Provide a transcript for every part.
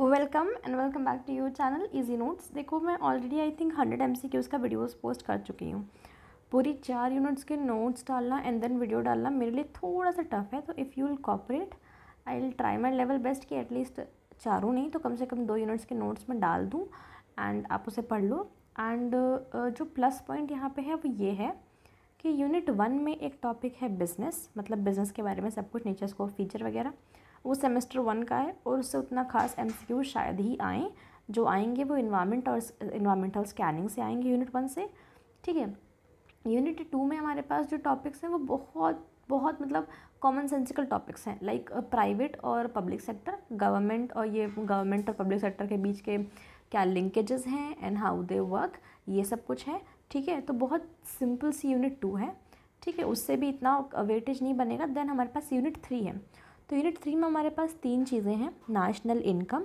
Welcome and welcome back to your channel easy notes देखो मैं already I think hundred M C का videos post कर चुकी हूँ पूरी चार यूनिट्स के नोट्स डालना एंड देन वीडियो डालना मेरे लिए थोड़ा सा टफ है तो if you will cooperate I will try my level best कि एटलीस्ट चारों नहीं तो कम से कम दो यूनिट्स के नोट्स में डाल दूँ एंड आप उसे पढ़ लो एंड जो प्लस पॉइंट यहाँ पे है वो ये है कि यूनिट वन में एक टॉपिक है बिज़नेस मतलब बिज़नेस के बारे में सब कुछ नेचर्स को फीचर वगैरह वो सेमेस्टर वन का है और उससे उतना खास एम शायद ही आएँ जो आएंगे वो इन्वामेंट और इन्वायरमेंटल स्कैनिंग से आएंगे यूनिट वन से ठीक है यूनिट टू में हमारे पास जो टॉपिक्स हैं वो बहुत बहुत मतलब कॉमन सेंसिकल टॉपिक्स हैं लाइक प्राइवेट uh, और पब्लिक सेक्टर गवर्नमेंट और ये गवर्नमेंट और पब्लिक सेक्टर के बीच के क्या लिंकेजेस हैं एंड हाउ दे वर्क ये सब कुछ है ठीक है तो बहुत सिंपल सी यूनिट टू है ठीक है उससे भी इतना वेटेज नहीं बनेगा देन हमारे पास यूनिट थ्री है तो यूनिट थ्री में हमारे पास तीन चीज़ें हैं नेशनल इनकम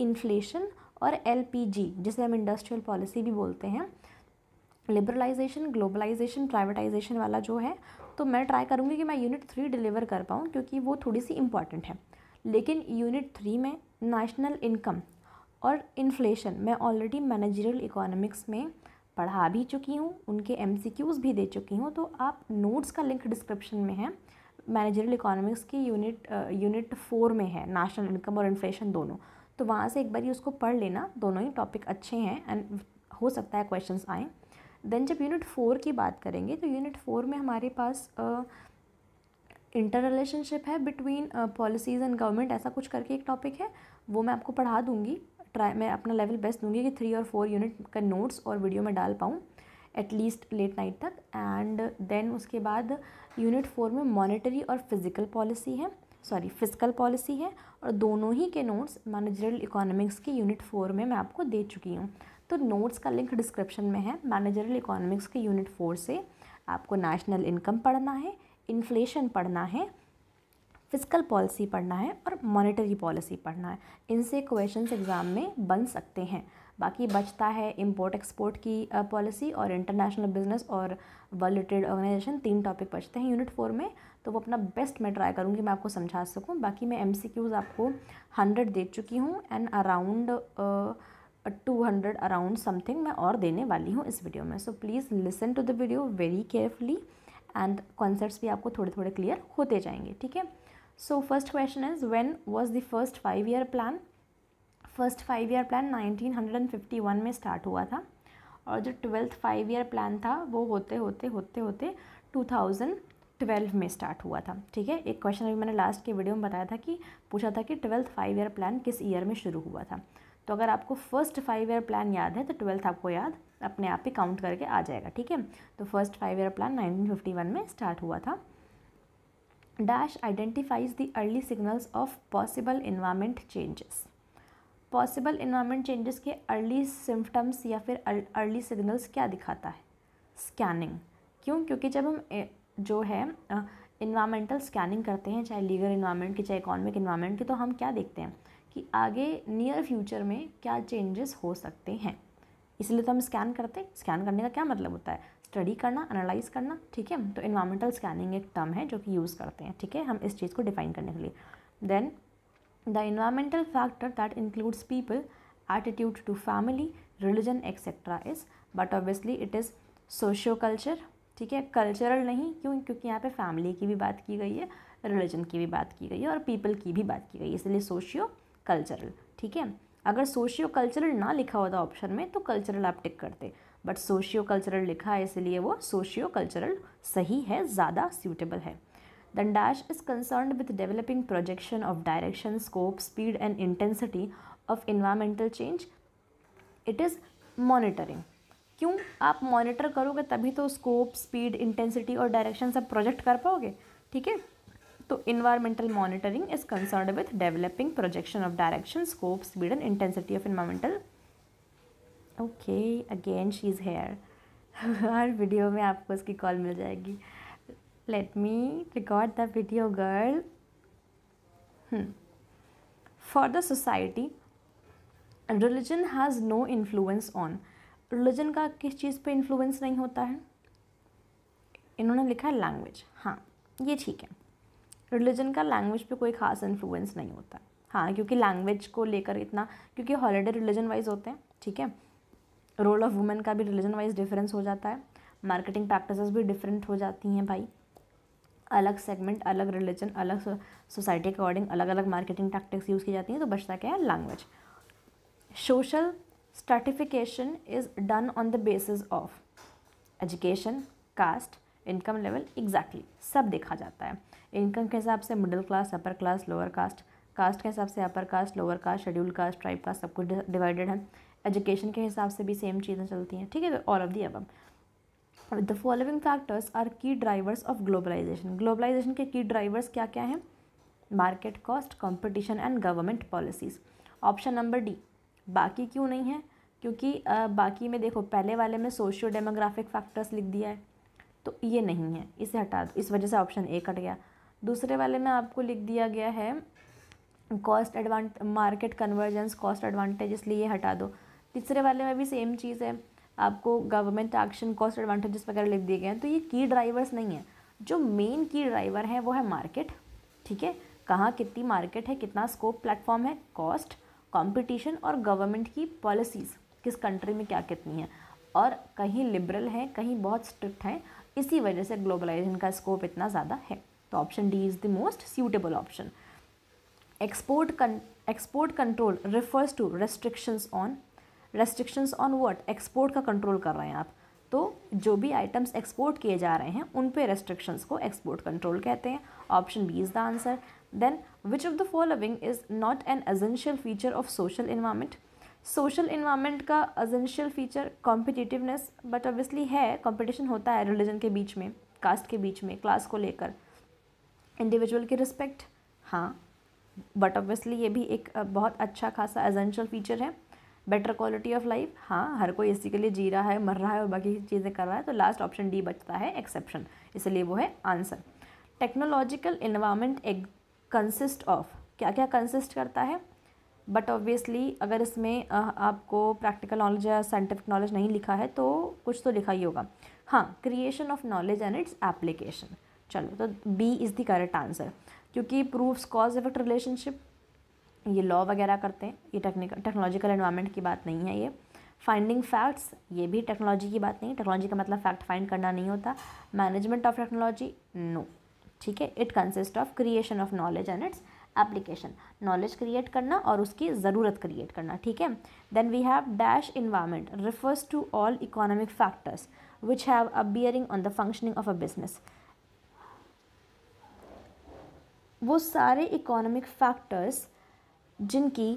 इन्फ्लेशन और एलपीजी जिसे हम इंडस्ट्रियल पॉलिसी भी बोलते हैं लिबरलाइजेशन ग्लोबलाइजेशन प्राइवेटाइजेशन वाला जो है तो मैं ट्राई करूँगी कि मैं यूनिट थ्री डिलीवर कर पाऊँ क्योंकि वो थोड़ी सी इम्पॉर्टेंट है लेकिन यूनिट थ्री में नेशनल इनकम और इन्फ्लेशन मैं ऑलरेडी मैनेजरियल इकोनॉमिक्स में पढ़ा भी चुकी हूँ उनके एम भी दे चुकी हूँ तो आप नोट्स का लिंक डिस्क्रिप्शन में है मैनेजरल इकोनॉमिक्स की यूनिट यूनिट फोर में है नेशनल इनकम और इन्फ्लेशन दोनों तो वहाँ से एक बार ही उसको पढ़ लेना दोनों ही टॉपिक अच्छे हैं एंड हो सकता है क्वेश्चन आएँ देन जब यूनिट फोर की बात करेंगे तो यूनिट फोर में हमारे पास इंटर रिलेशनशिप है बिटवीन पॉलिसीज़ एंड गवर्नमेंट ऐसा कुछ करके एक टॉपिक है वो मैं आपको पढ़ा दूँगी ट्राई मैं अपना लेवल बेस्ट दूंगी कि थ्री और फोर यूनिट का नोट्स और वीडियो में डाल पाऊँ एटलीस्ट लेट नाइट तक एंड देन उसके बाद यूनिट फोर में मॉनेटरी और फिजिकल पॉलिसी है सॉरी फिजिकल पॉलिसी है और दोनों ही के नोट्स मैनेजरल इकोनॉमिक्स के यूनिट फोर में मैं आपको दे चुकी हूँ तो नोट्स का लिंक डिस्क्रिप्शन में है मैनेजरल इकोनॉमिक्स के यूनिट फोर से आपको नेशनल इनकम पढ़ना है इन्फ्लेशन पढ़ना है फिजिकल पॉलिसी पढ़ना है और मॉनेटरी पॉलिसी पढ़ना है इनसे क्वेश्चंस एग्ज़ाम में बन सकते हैं बाकी बचता है इम्पोर्ट एक्सपोर्ट की पॉलिसी और इंटरनेशनल बिजनेस और वर्ल्ड ट्रेड ऑर्गेनाइजेशन तीन टॉपिक बचते हैं यूनिट फोर में तो वो अपना बेस्ट मैं ट्राई करूँगी मैं आपको समझा सकूँ बाकी मैं एम आपको हंड्रेड दे चुकी हूँ and around two hundred around something मैं और देने वाली हूँ इस वीडियो में so please listen to the video very carefully and concept भी आपको थोड़े थोड़े क्लियर होते जाएंगे ठीक है so first question is when was the first five year plan first five year plan 1951 में स्टार्ट हुआ था और जो ट्वेल्थ फाइव ईयर प्लान था वो होते होते होते होते 2012 में स्टार्ट हुआ था ठीक है एक क्वेश्चन अभी मैंने लास्ट के वीडियो में बताया था कि पूछा था कि ट्वेल्थ फाइव ईयर प्लान किस ईयर में शुरू हुआ था तो अगर आपको फर्स्ट फाइव ईयर प्लान याद है तो ट्वेल्थ आपको याद अपने आप ही काउंट करके आ जाएगा ठीक है तो फर्स्ट फाइव ईयर प्लान 1951 में स्टार्ट हुआ था dash identifies the early signals of possible environment changes possible environment changes के अर्ली सिम्टम्स या फिर अर्ली सिग्नल्स क्या दिखाता है स्कैनिंग क्यों क्योंकि जब हम जो है इन्वायरमेंटल स्कैनिंग करते हैं चाहे लीगल इन्वायरमेंट की चाहे इकोनॉमिक इन्वायरमेंट की तो हम क्या देखते हैं कि आगे नियर फ्यूचर में क्या चेंजेस हो सकते हैं इसलिए तो हम स्कैन करते हैं स्कैन करने का क्या मतलब होता है स्टडी करना एनालाइज करना ठीक है तो इन्वायरमेंटल स्कैनिंग एक टर्म है जो कि यूज़ करते हैं ठीक है हम इस चीज़ को डिफाइन करने के लिए then the environmental factor that includes people attitude to family religion etc is but obviously it is socio culture ठीक है कल्चरल नहीं क्यों क्योंकि यहाँ पे फैमिली की भी बात की गई है रिलीजन की भी बात की गई है और पीपल की भी बात की गई है इसलिए सोशियो कल्चरल ठीक है अगर सोशियो कल्चरल ना लिखा होता ऑप्शन में तो कल्चरल आप टिक करते बट सोशियो कल्चरल लिखा है इसलिए वो सोशियो कल्चरल सही है ज़्यादा सूटेबल है Then dash is concerned with developing projection of direction, scope, speed and intensity of environmental change. It is monitoring. क्यों आप मॉनिटर करोगे तभी तो स्कोप स्पीड इंटेंसिटी और डायरेक्शन सब प्रोजेक्ट कर पाओगे ठीक है तो environmental monitoring is concern with developing projection of direction scope speed and intensity of environmental okay again she is here हर वीडियो में आपको इसकी कॉल मिल जाएगी let me record the video girl hmm. for the society religion has no influence on religion का किस चीज़ पे influence नहीं होता है इन्होंने लिखा है लैंग्वेज हाँ ये ठीक है रिलीजन का लैंग्वेज पे कोई ख़ास इन्फ्लुएंस नहीं होता हाँ क्योंकि लैंग्वेज को लेकर इतना क्योंकि हॉलीडे रिलीजन वाइज होते हैं ठीक है रोल ऑफ वुमेन का भी रिलीजन वाइज डिफरेंस हो जाता है मार्केटिंग प्रैक्टिसेस भी डिफरेंट हो जाती हैं भाई अलग सेगमेंट अलग रिलीजन अलग सोसाइटी के अकॉर्डिंग अलग अलग मार्केटिंग टैक्टिक्स यूज़ की जाती हैं तो बचता क्या है language social stratification is done on the basis of education caste income level exactly सब देखा जाता है इनकम के हिसाब से middle class upper class lower caste caste के हिसाब से upper caste lower caste schedule caste tribe caste सब कुछ डिवाइडेड है एजुकेशन के हिसाब से भी सेम चीज़ें चलती हैं ठीक है ऑल ऑफ दी अब the following factors are key drivers of globalization globalization के की ड्राइवर्स क्या क्या हैं market cost competition and government policies option number D बाकी क्यों नहीं है क्योंकि आ, बाकी में देखो पहले वाले में सोशियो डेमोग्राफिक फैक्टर्स लिख दिया है तो ये नहीं है इसे हटा दो इस वजह से ऑप्शन ए कट गया दूसरे वाले में आपको लिख दिया गया है cost advantage market convergence cost advantage इसलिए ये हटा दो तीसरे वाले में भी सेम चीज़ है आपको गवर्नमेंट एक्शन कॉस्ट एडवांटेजेस वगैरह लिख दिए गए हैं तो ये की ड्राइवर्स नहीं हैं जो मेन की ड्राइवर है वो है मार्केट ठीक है कहाँ कितनी मार्केट है कितना स्कोप प्लेटफॉर्म है कॉस्ट कंपटीशन और गवर्नमेंट की पॉलिसीज़ किस कंट्री में क्या कितनी है और कहीं लिबरल हैं कहीं बहुत स्ट्रिक्ट हैं इसी वजह से ग्लोबलाइजेशन का स्कोप इतना ज़्यादा है तो option D is the most suitable option export export control refers to restrictions on restrictions on what export का कंट्रोल कर रहे हैं आप तो जो भी आइटम्स एक्सपोर्ट किए जा रहे हैं उन पे रेस्ट्रिक्शंस को एक्सपोर्ट कंट्रोल कहते हैं option B is the answer then which of the following is not an essential feature of social environment social environment का essential feature competitiveness but obviously है कॉम्पिटिशन होता है रिलीजन के बीच में कास्ट के बीच में क्लास को लेकर इंडिविजुअल की रिस्पेक्ट हाँ बट ऑब्वियसली ये भी एक बहुत अच्छा खासा एजेंशियल फीचर है बेटर क्वालिटी ऑफ लाइफ हाँ हर कोई इसी के लिए जी रहा है मर रहा है और बाकी चीज़ें कर रहा है तो लास्ट ऑप्शन डी बचता है एक्सेप्शन इसलिए वो है आंसर टेक्नोलॉजिकल इन्वामेंट एक कंसिस्ट ऑफ क्या क्या कंसिस्ट करता है बट ऑब्वियसली अगर इसमें आपको प्रैक्टिकल नॉलेज या साइंटिफिक नॉलेज नहीं लिखा है तो कुछ तो लिखा ही होगा हाँ creation of knowledge and its application चलो तो B is the correct answer क्योंकि प्रूफ्स कॉज इफेक्ट रिलेशनशिप ये लॉ वगैरह करते हैं ये टेक्निकल टेक्नोलॉजिकल इन्वायरमेंट की बात नहीं है ये फाइंडिंग फैक्ट्स ये भी टेक्नोलॉजी की बात नहीं टेक्नोलॉजी का मतलब फैक्ट फाइंड करना नहीं होता मैनेजमेंट ऑफ टेक्नोलॉजी नो ठीक है it consist of creation of knowledge and its application knowledge create करना और उसकी ज़रूरत क्रिएट करना ठीक है then we have dash environment refers to all economic factors which have a bearing on the functioning of a business वो सारे economic factors जिनकी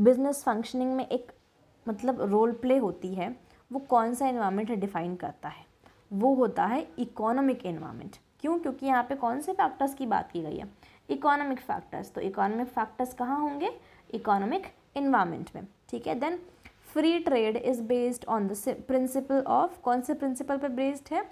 बिजनेस फंक्शनिंग में एक मतलब रोल प्ले होती है वो कौन सा इन्वामेंट डिफ़ाइन करता है वो होता है इकोनॉमिक इन्वामेंट क्यों क्योंकि यहाँ पे कौन से फैक्टर्स की बात की गई है इकोनॉमिक फैक्टर्स तो इकोनॉमिक फैक्टर्स कहाँ होंगे इकोनॉमिक इन्वामेंट में ठीक है then free trade is based on the principle of कौन से प्रिंसिपल पे बेस्ड है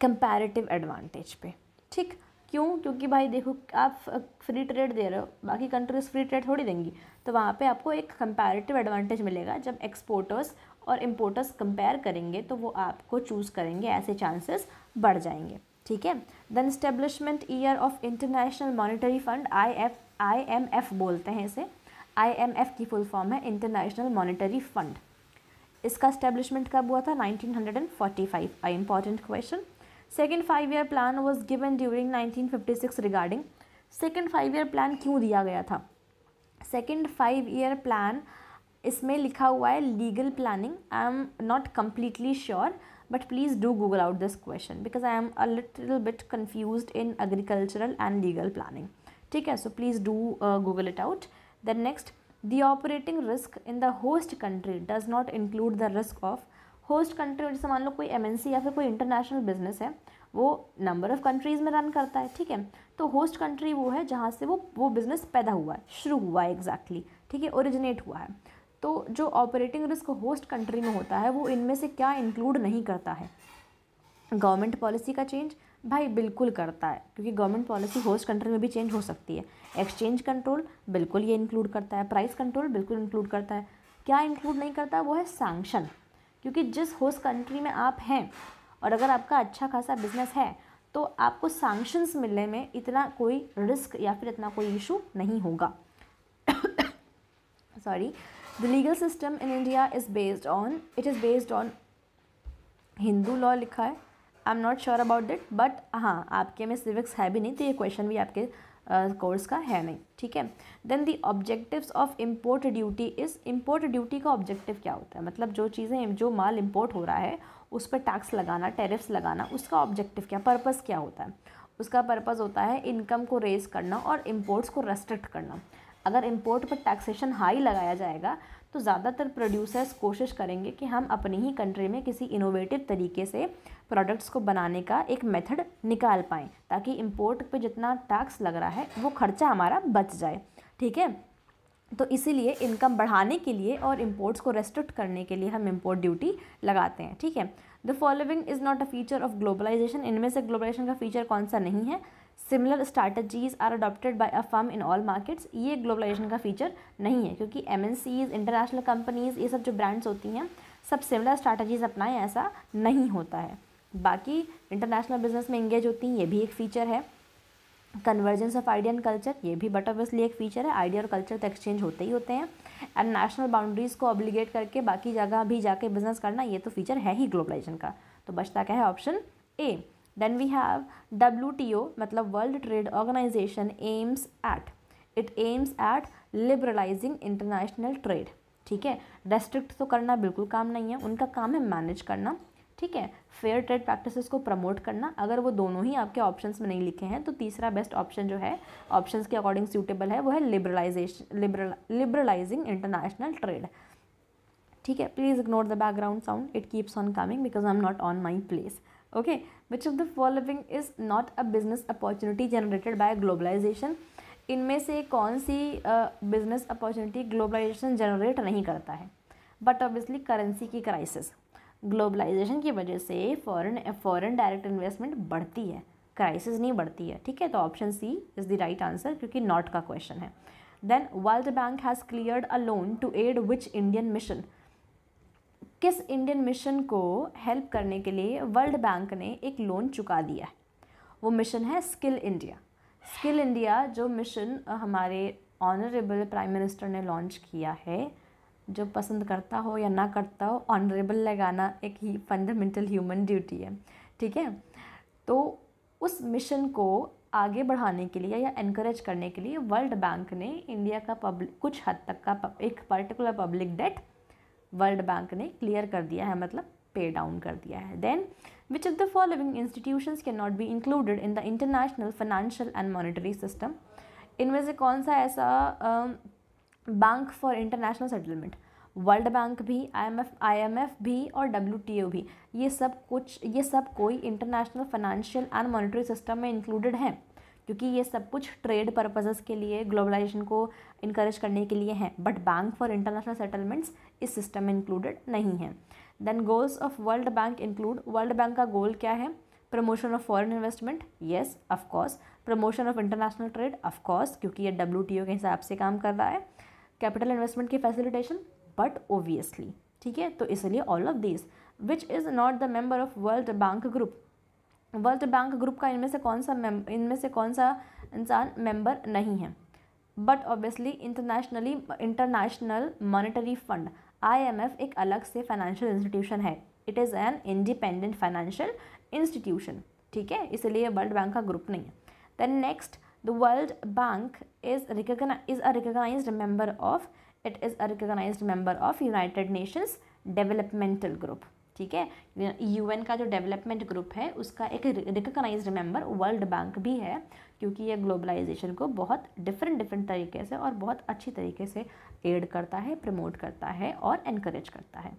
कंपैरेटिव एडवांटेज पे ठीक क्यों क्योंकि भाई देखो आप फ्री ट्रेड दे रहे हो बाकी कंट्रीज फ्री ट्रेड थोड़ी देंगी तो वहाँ पे आपको एक कंपैरेटिव एडवांटेज मिलेगा जब एक्सपोर्टर्स और इम्पोर्टर्स कंपेयर करेंगे तो वो आपको चूज़ करेंगे ऐसे चांसेस बढ़ जाएंगे ठीक है then establishment year of international monetary fund I F I M F बोलते हैं इसे आई एम एफ की फुल फॉर्म है इंटरनेशनल मॉनिटरी फंड इसका इस्टेब्लिशमेंट कब हुआ था nineteen hundred and forty five important question second five year plan was given during 1956 regarding second five year plan क्यों दिया गया था सेकेंड फाइव ईयर प्लान इसमें लिखा हुआ है legal planning I am not completely sure but please do Google out this question because I am a little bit confuse in agricultural and legal planning ठीक है so please do Google it out then next the operating risk in the host country does not include the risk of host country जैसे मान लो कोई M या फिर कोई international business है वो नंबर ऑफ़ कंट्रीज़ में रन करता है ठीक है तो होस्ट कंट्री वो है जहाँ से वो वो बिज़नेस पैदा हुआ है शुरू हुआ है एग्जैक्टली ठीक है ओरिजिनेट हुआ है तो जो ऑपरेटिंग रिस्क होस्ट कंट्री में होता है वो इनमें से क्या इंक्लूड नहीं करता है गवर्नमेंट पॉलिसी का चेंज भाई बिल्कुल करता है क्योंकि गवर्नमेंट पॉलिसी होस्ट कंट्री में भी चेंज हो सकती है एक्सचेंज कंट्रोल बिल्कुल ये इंक्लूड करता है प्राइस कंट्रोल बिल्कुल इंक्लूड करता है क्या इंक्लूड नहीं करता वो है सैंक्शन क्योंकि जिस होस्ट कंट्री में आप हैं और अगर आपका अच्छा खासा बिजनेस है तो आपको सैंक्शंस मिलने में इतना कोई रिस्क या फिर इतना कोई इशू नहीं होगा sorry the legal system in India is based on it is based on Hindu law लिखा है I am not sure about that but हाँ आपके में सिविक्स है भी नहीं तो ये क्वेश्चन भी आपके कोर्स का है नहीं ठीक है then the objectives of import duty इस इम्पोर्ट ड्यूटी का ऑब्जेक्टिव क्या होता है मतलब जो चीज़ें जो माल इम्पोर्ट हो रहा है उस पर टैक्स लगाना टेरिफ्स लगाना उसका ऑब्जेक्टिव क्या पर्पज़ क्या होता है उसका पर्पज़ होता है इनकम को रेज़ करना और इम्पोर्ट्स को रेस्ट्रिक्ट करना अगर इम्पोर्ट पर टैक्सेशन हाई लगाया जाएगा तो ज़्यादातर प्रोड्यूसर्स कोशिश करेंगे कि हम अपनी ही कंट्री में किसी इनोवेटिव तरीके से प्रोडक्ट्स को बनाने का एक मेथड निकाल पाएँ ताकि इम्पोर्ट पे जितना टैक्स लग रहा है वो खर्चा हमारा बच जाए ठीक है तो इसीलिए इनकम बढ़ाने के लिए और इम्पोर्ट्स को रेस्ट्रिक्ट करने के लिए हम इम्पोर्ट ड्यूटी लगाते हैं ठीक है the following is not a feature of globalization इनमें से ग्लोबलाइजेशन का फीचर कौन सा नहीं है similar strategies are adopted by a firm in all markets ये ग्लोबलाइजेशन का फीचर नहीं है क्योंकि एम इंटरनेशनल कंपनीज़ ये सब जो ब्रांड्स होती हैं सब सिमिलर स्ट्रैटेजीज अपनाएं ऐसा नहीं होता है बाकी इंटरनेशनल बिजनेस में इंगेज होती हैं ये भी एक फ़ीचर है convergence of idea and culture ये भी बट ऑबियसली एक फ़ीचर है आइडिया और कल्चर तो एक्सचेंज होते ही होते हैं एंड नेशनल बाउंड्रीज़ को ऑब्लिगेट करके बाकी जगह भी जाके बिजनेस करना ये तो फीचर है ही ग्लोबलाइजेशन का तो बचता क्या है option A we have W T O मतलब world trade organization aims at it aims at liberalizing international trade ठीक है रेस्ट्रिक्ट तो करना बिल्कुल काम नहीं है उनका काम है मैनेज करना ठीक है फेयर ट्रेड प्रैक्टिसेस को प्रमोट करना अगर वो दोनों ही आपके ऑप्शंस में नहीं लिखे हैं तो तीसरा बेस्ट ऑप्शन जो है ऑप्शंस के अकॉर्डिंग सूटेबल है वो है liberalization liberal liberalizing international trade ठीक है please ignore the background sound it keeps on coming because I am not on my place okay which of the following is not a business opportunity generated by globalization इनमें से कौन सी business opportunity globalization generate नहीं करता है but obviously currency की crisis globalization की वजह से फॉरेन फॉरेन डायरेक्ट इन्वेस्टमेंट बढ़ती है क्राइसिस नहीं बढ़ती है ठीक है तो option C is the right answer क्योंकि नॉट का क्वेश्चन है then world bank has cleared a loan to aid which Indian mission किस इंडियन मिशन को हेल्प करने के लिए वर्ल्ड बैंक ने एक लोन चुका दिया है वो मिशन है स्किल इंडिया स्किल इंडिया जो मिशन हमारे ऑनरेबल प्राइम मिनिस्टर ने लॉन्च किया है जो पसंद करता हो या ना करता हो ऑनरेबल लगाना एक ही फंडामेंटल ह्यूमन ड्यूटी है ठीक है तो उस मिशन को आगे बढ़ाने के लिए या इनक्रेज करने के लिए वर्ल्ड बैंक ने इंडिया का पब्लिक कुछ हद तक का एक particular public debt world bank ने क्लियर कर दिया है मतलब पे डाउन कर दिया है then which of the following institution can not be included in the international financial and monetary system इनमें से कौन सा ऐसा bank for international settlement world bank भी आईएमएफ आईएमएफ भी और डब्ल्यू भी ये सब कुछ ये सब कोई international financial and monetary system में इंक्लूडेड हैं क्योंकि ये सब कुछ ट्रेड पर्पजेज़ के लिए ग्लोबलाइजेशन को इनक्रेज करने के लिए हैं but bank for international settlements इस सिस्टम में इंक्लूडेड नहीं है then goals of world bank include world bank का गोल क्या है promotion of foreign investment yes of course promotion of international trade of course क्योंकि ये डब्ल्यू के हिसाब से काम कर रहा है कैपिटल इन्वेस्टमेंट की फैसिलिटेशन बट ओबियसली ठीक है तो इसलिए all of this which is not the member of world bank group world bank group का इनमें से कौन सा इनमें से कौन सा इंसान मेंबर नहीं है but obviously internationally international monetary fund IMF एक अलग से फाइनेंशियल इंस्टीट्यूशन है it is an independent financial institution ठीक है इसलिए वर्ल्ड बैंक का ग्रुप नहीं है then next the world bank is is a recognise member of it is a recognise member of united nations developmental group ठीक है UN का जो डेवलपमेंट ग्रुप है उसका एक रिकोगनाइज मेंबर वर्ल्ड बैंक भी है क्योंकि ये ग्लोबलाइजेशन को बहुत डिफरेंट डिफरेंट तरीके से और बहुत अच्छी तरीके से एड करता है प्रमोट करता है और इनक्रेज करता है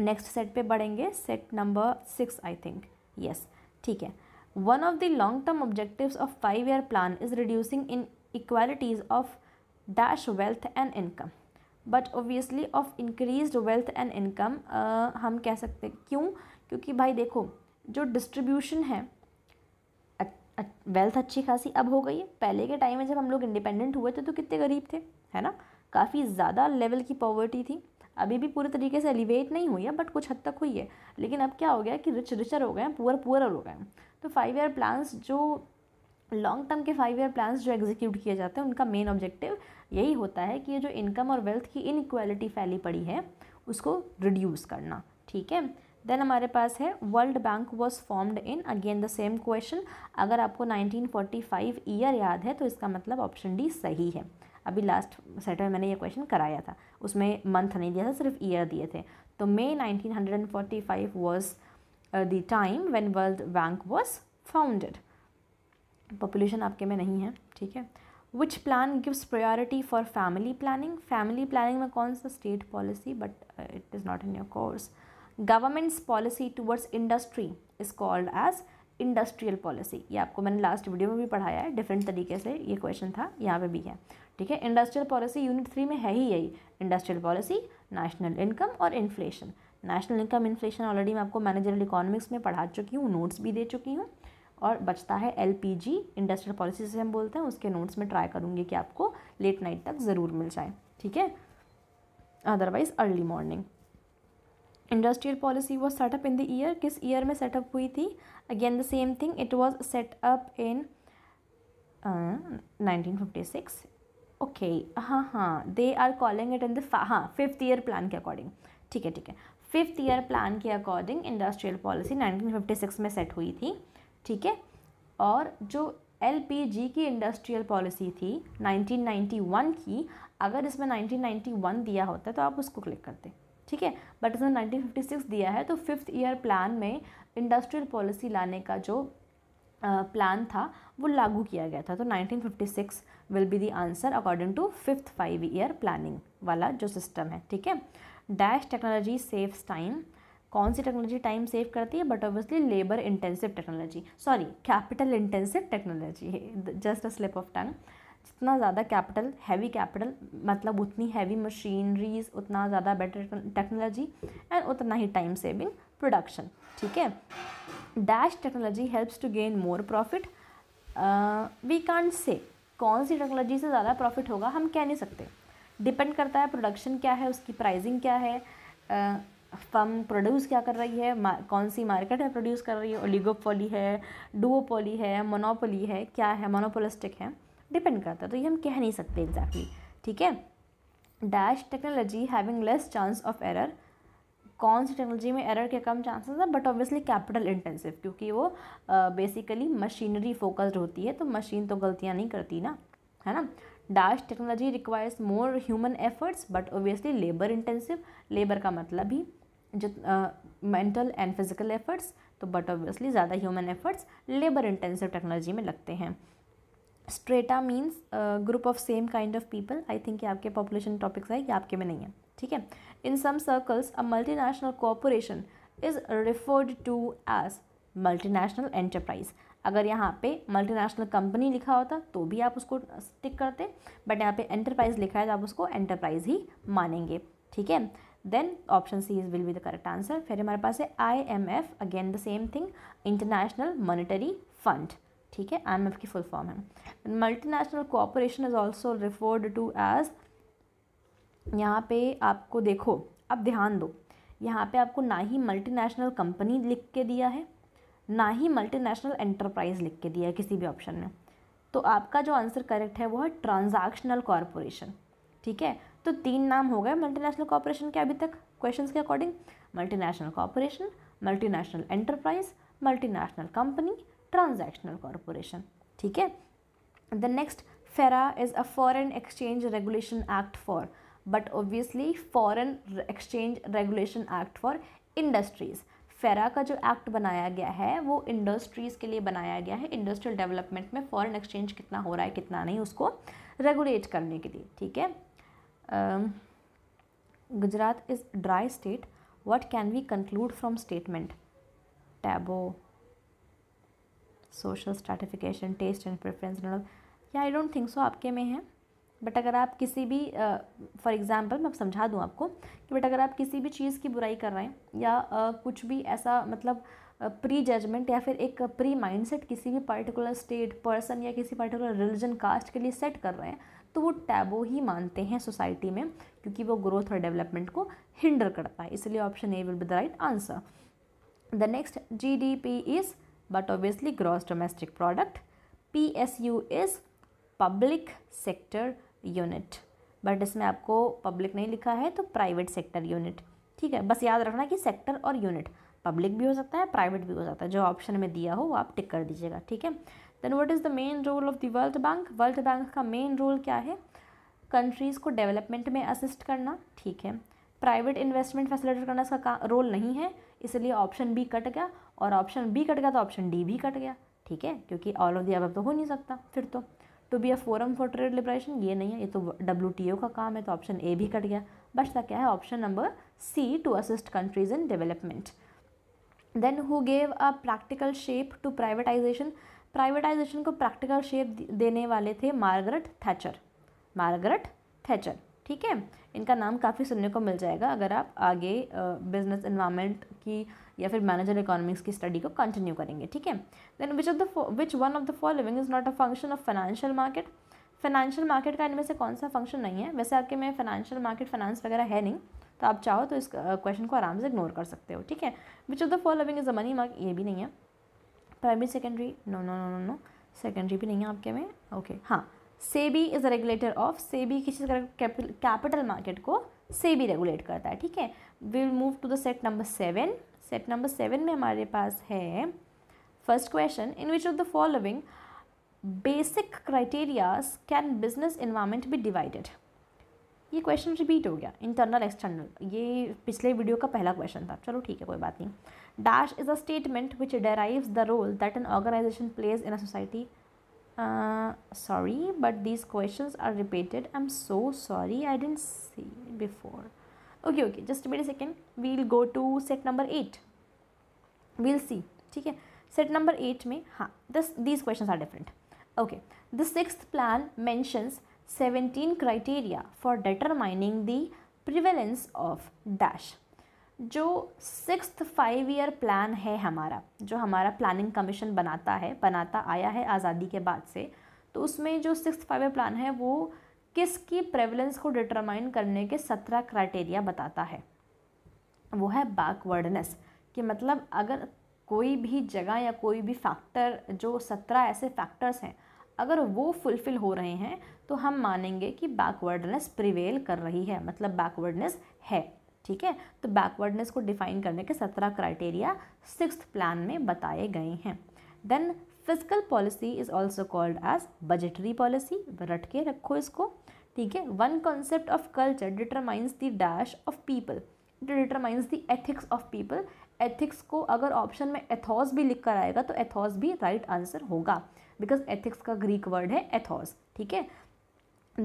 नेक्स्ट सेट पे बढ़ेंगे set number six I think yes ठीक है one of the long term objectives of five year plan is reducing inequalities of dash wealth and income but obviously of increase wealth and income हम कह सकते क्यों क्योंकि भाई देखो जो डिस्ट्रीब्यूशन है वेल्थ अच्छी खासी अब हो गई है पहले के टाइम में जब हम लोग इंडिपेंडेंट हुए थे तो कितने गरीब थे है ना काफ़ी ज़्यादा लेवल की पॉवर्टी थी अभी भी पूरे तरीके से एलिवेट नहीं हुई है बट कुछ हद तक हुई है लेकिन अब क्या हो गया कि रिच रिचर हो गए हैं पुअर पुअर हो गए हैं तो फाइव ईयर प्लान्स जो लॉन्ग टर्म के फाइव ईयर प्लान्स जो एग्जीक्यूट किए जाते हैं उनका मेन ऑब्जेक्टिव यही होता है कि ये जो इनकम और वेल्थ की इनक्वालिटी फैली पड़ी है उसको रिड्यूस करना ठीक है देन हमारे पास है world bank was formed in again the same question अगर आपको 1945 ईयर याद है तो इसका मतलब ऑप्शन डी सही है अभी लास्ट सेट में मैंने ये क्वेश्चन कराया था उसमें मंथ नहीं दिया था सिर्फ ईयर दिए थे तो मे 1945 hundred forty five was the time when world bank was founded population आपके में नहीं है ठीक है which plan gives priority for family planning family planning में कौन सा state policy but it is not in your course government's policy towards industry is called as industrial policy ये आपको मैंने लास्ट वीडियो में भी पढ़ाया है डिफरेंट तरीके से ये क्वेश्चन था यहाँ पे भी है ठीक है इंडस्ट्रियल पॉलिसी यूनिट थ्री में है ही यही इंडस्ट्रियल पॉलिसी नेशनल इनकम और inflation national income inflation already मैं आपको मैनेजरल इकोनॉमिक्स में पढ़ा चुकी हूँ नोट्स भी दे चुकी हूँ और बचता है एल इंडस्ट्रियल पॉलिसी से हम बोलते हैं उसके नोट्स में ट्राई करूँगी कि आपको लेट नाइट तक ज़रूर मिल जाए ठीक है otherwise early morning industrial policy was setup in the year किस ईयर में सेटअप हुई थी again the same thing it was setup in nineteen fifty six okay हाँ हाँ they are calling it in the हाँ फिफ्थ ईयर प्लान के according ठीक है ठीक है फिफ्थ ईयर प्लान के according industrial policy nineteen fifty six में सेट हुई थी ठीक है और जो एल पी जी की इंडस्ट्रियल पॉलिसी थी नाइनटीन नाइन्टी वन की अगर इसमें नाइनटीन नाइन्टी वन दिया होता तो आप उसको क्लिक करते ठीक है बट इसमें 1956 दिया है तो फिफ्थ ईयर प्लान में इंडस्ट्रियल पॉलिसी लाने का जो प्लान था वो लागू किया गया था तो 1956 will be the answer according to fifth five year planning वाला जो सिस्टम है ठीक है डैश टेक्नोलॉजी सेव्स टाइम कौन सी टेक्नोलॉजी टाइम सेव करती है but obviously labour intensive technology sorry capital intensive technology just a slip of tongue जितना ज़्यादा कैपिटल हैवी कैपिटल मतलब उतनी हैवी मशीनरीज उतना ज़्यादा बेटर टेक्नोलॉजी एंड उतना ही टाइम सेविंग प्रोडक्शन ठीक है dash technology helps to gain more profit we can't say कौन सी टेक्नोलॉजी से ज़्यादा प्रॉफिट होगा हम कह नहीं सकते डिपेंड करता है प्रोडक्शन क्या है उसकी प्राइजिंग क्या है फर्म uh, प्रोड्यूस क्या कर रही है कौन सी मार्केट में प्रोड्यूस कर रही है ओलिगोपोली है डुओपोली है मोनोपोली है क्या है मोनोपोलिस्टिक है डिपेंड करता है तो ये हम कह नहीं सकते एग्जैक्टली ठीक है dash technology having less chance of error कौन सी टेक्नोलॉजी में एरर के कम चांसेस हैं बट ऑब्वियसली कैपिटल इंटेंसिव क्योंकि वो बेसिकली मशीनरी फोकस्ड होती है तो मशीन तो गलतियाँ नहीं करती ना है ना dash technology requires more human efforts but obviously labour intensive labour का मतलब ही जो मेंटल एंड फिजिकल एफर्ट्स तो बट ऑब्वियसली ज़्यादा human efforts labour intensive technology में लगते हैं strata means group of same kind of people I think ये आपके पॉपुलेशन टॉपिक्स है ये आपके में नहीं है ठीक है in some circles a multinational corporation is referred to as multinational enterprise अगर यहाँ पे मल्टीनेशनल कंपनी लिखा होता तो भी आप उसको स्टिक करते बट यहाँ पे एंटरप्राइज लिखा है तो आप उसको एंटरप्राइज ही मानेंगे ठीक है then option C is will be the correct answer फिर हमारे पास है I M F again the same thing international monetary fund ठीक है आई की फुल फॉर्म है multinational cooperation is also referred to as यहाँ पे आपको देखो आप ध्यान दो यहाँ पे आपको ना ही मल्टीनेशनल कंपनी लिख के दिया है ना ही मल्टीनेशनल एंटरप्राइज लिख के दिया है किसी भी ऑप्शन में तो आपका जो आंसर करेक्ट है वो है ट्रांजैक्शनल कॉरपोरेशन ठीक है तो तीन नाम हो गए मल्टीनेशनल कॉरपोरेशन के अभी तक क्वेश्चन के according multinational corporation multinational enterprise multinational company transactional corporation ठीक है the next FERA is a foreign exchange regulation act for but obviously foreign exchange regulation act for industries FERA का जो act बनाया गया है वो इंडस्ट्रीज़ के लिए बनाया गया है इंडस्ट्रियल डेवलपमेंट में फॉरेन एक्सचेंज कितना हो रहा है कितना नहीं उसको रेगुलेट करने के लिए ठीक है Gujarat is dry state what can we conclude from statement taboo social stratification test and preference मतलब या आई डोंट थिंक सो आपके में है बट अगर आप किसी भी फॉर uh, एग्ज़ाम्पल मैं समझा दूँ आपको कि बट अगर आप किसी भी चीज़ की बुराई कर रहे हैं या uh, कुछ भी ऐसा मतलब प्री जजमेंट या फिर एक प्री माइंडसेट किसी भी पर्टिकुलर स्टेट पर्सन या किसी पर्टिकुलर रिलीजन कास्ट के लिए सेट कर रहे हैं तो वो टैबो ही मानते हैं सोसाइटी में क्योंकि वो ग्रोथ और डेवलपमेंट को हिंडर करता है इसलिए option A will be the right answer the next G D P is but obviously gross domestic product PSU is public sector unit but इसमें आपको पब्लिक नहीं लिखा है तो प्राइवेट सेक्टर यूनिट ठीक है बस याद रखना कि सेक्टर और यूनिट पब्लिक भी हो सकता है प्राइवेट भी हो सकता है जो ऑप्शन में दिया हो वो आप टिक कर दीजिएगा ठीक है then what is the main role of the world bank world bank का मेन रोल क्या है कंट्रीज़ को डेवलपमेंट में असिस्ट करना ठीक है प्राइवेट इन्वेस्टमेंट फैसिलिटेट करना इसका रोल नहीं है इसलिए ऑप्शन बी कट गया और ऑप्शन बी कट गया तो ऑप्शन डी भी कट गया ठीक है क्योंकि ऑल ऑफ दी अब तो हो नहीं सकता फिर तो to be a forum for trade liberation ये नहीं है ये तो डब्ल्यू का काम है तो ऑप्शन ए भी कट गया बचता क्या है option number C to assist countries in development then who gave a practical shape to privatization privatization को प्रैक्टिकल शेप देने वाले थे मार्गरेट थैचर मार्गरेट थैचर ठीक है इनका नाम काफ़ी सुनने को मिल जाएगा अगर आप आगे बिजनेस इन्वामेंट की या फिर मैनेजर इकोनॉमिक्स की स्टडी को कंटिन्यू करेंगे ठीक है then which of the which one of the following is not a function of financial market financial market का इनमें से कौन सा फंक्शन नहीं है वैसे आपके में फाइनेंशियल मार्केट फाइनेंस वगैरह है नहीं तो आप चाहो तो इस क्वेश्चन को आराम से इग्नोर कर सकते हो ठीक है which of the following is a money market ये भी नहीं है primary secondary no no no no no secondary भी नहीं है आपके में ओके okay, हाँ SEBI is a regulator of SEBI किसी कैपिटल मार्केट को सेबी रेगुलेट करता है ठीक है we will move to the set number seven set number seven में हमारे पास है first question in which of the following basic criterias can business environment be divided ये क्वेश्चन रिपीट हो गया इंटरनल एक्सटर्नल ये पिछले वीडियो का पहला क्वेश्चन था चलो ठीक है कोई बात नहीं dash is a statement which derive the role that an organisation plays in a society Uh, sorry but these questions are repeated i'm so sorry i didn't see before okay okay just wait a second we'll go to set number 8 we'll see Okay. set number 8 Me. हाँ this these questions are different okay the sixth plan mentions 17 criteria for determining the prevalence of dash जो six five year plan है हमारा जो हमारा planning commission बनाता है बनाता आया है आज़ादी के बाद से तो उसमें जो सिक्स फाइव ईयर प्लान है वो किसकी प्रेवलेंस को डिटरमाइन करने के सत्रह क्राइटेरिया बताता है वो है बैकवर्डनेस कि मतलब अगर कोई भी जगह या कोई भी फैक्टर जो सत्रह ऐसे फैक्टर्स हैं अगर वो फुलफ़िल हो रहे हैं तो हम मानेंगे कि बैकवर्डनेस प्रिवेल कर रही है मतलब बैकवर्डनेस है ठीक है तो बैकवर्डनेस को डिफाइन करने के सत्रह क्राइटेरिया सिक्स प्लान में बताए गए हैं then physical policy is also called as budgetary policy रट के रखो इसको ठीक है one concept of culture determines the dash of people it determines the ethics of people ethics को अगर ऑप्शन में एथॉस भी लिख कर आएगा तो एथॉस भी राइट right आंसर होगा बिकॉज एथिक्स का ग्रीक वर्ड है एथॉस ठीक है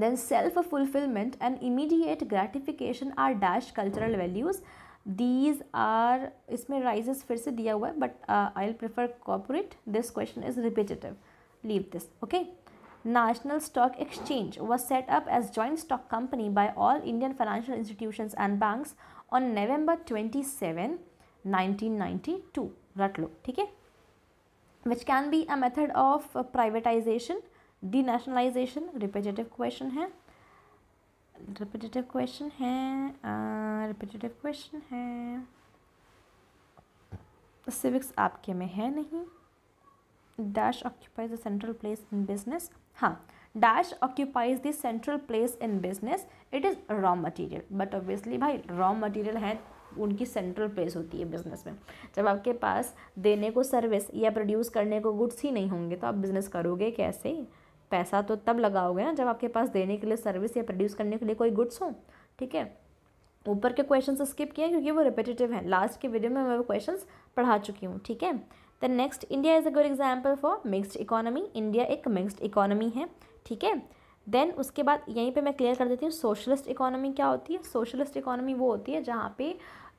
then self-fulfillment and immediate gratification are dash cultural values these are Isme rises फिर से दिया हुआ है but uh, I'll prefer corporate this question is repetitive leave this okay National Stock Exchange was set up as joint stock company by all Indian financial institutions and banks on November 27 1992 रट लो ठीक है which can be a method of privatization denationalisation repetitive question है repetitive question है repetitive question है civics आपके में है नहीं dash occupies the central place in business हाँ dash occupies the central place in business it is raw material but obviously भाई raw material है उनकी सेंट्रल प्लेस होती है बिजनेस में जब आपके पास देने को सर्विस या प्रोड्यूस करने को गुड्स ही नहीं होंगे तो आप बिज़नेस करोगे कैसे पैसा तो तब लगाओगे ना जब आपके पास देने के लिए सर्विस या प्रोड्यूस करने के लिए कोई गुड्स हों ठीक है ऊपर के क्वेश्चन स्किप किए क्योंकि वो रिपीटेटिव हैं लास्ट के वीडियो में मैं वो क्वेश्चन पढ़ा चुकी हूँ ठीक है the next India is a good example for mixed economy India एक मिक्सड इकोनॉमी है ठीक है देन उसके बाद यहीं पे मैं क्लियर कर देती हूँ सोशलिस्ट इकोनॉमी क्या होती है सोशलिस्ट इकोनॉमी वो होती है जहाँ पे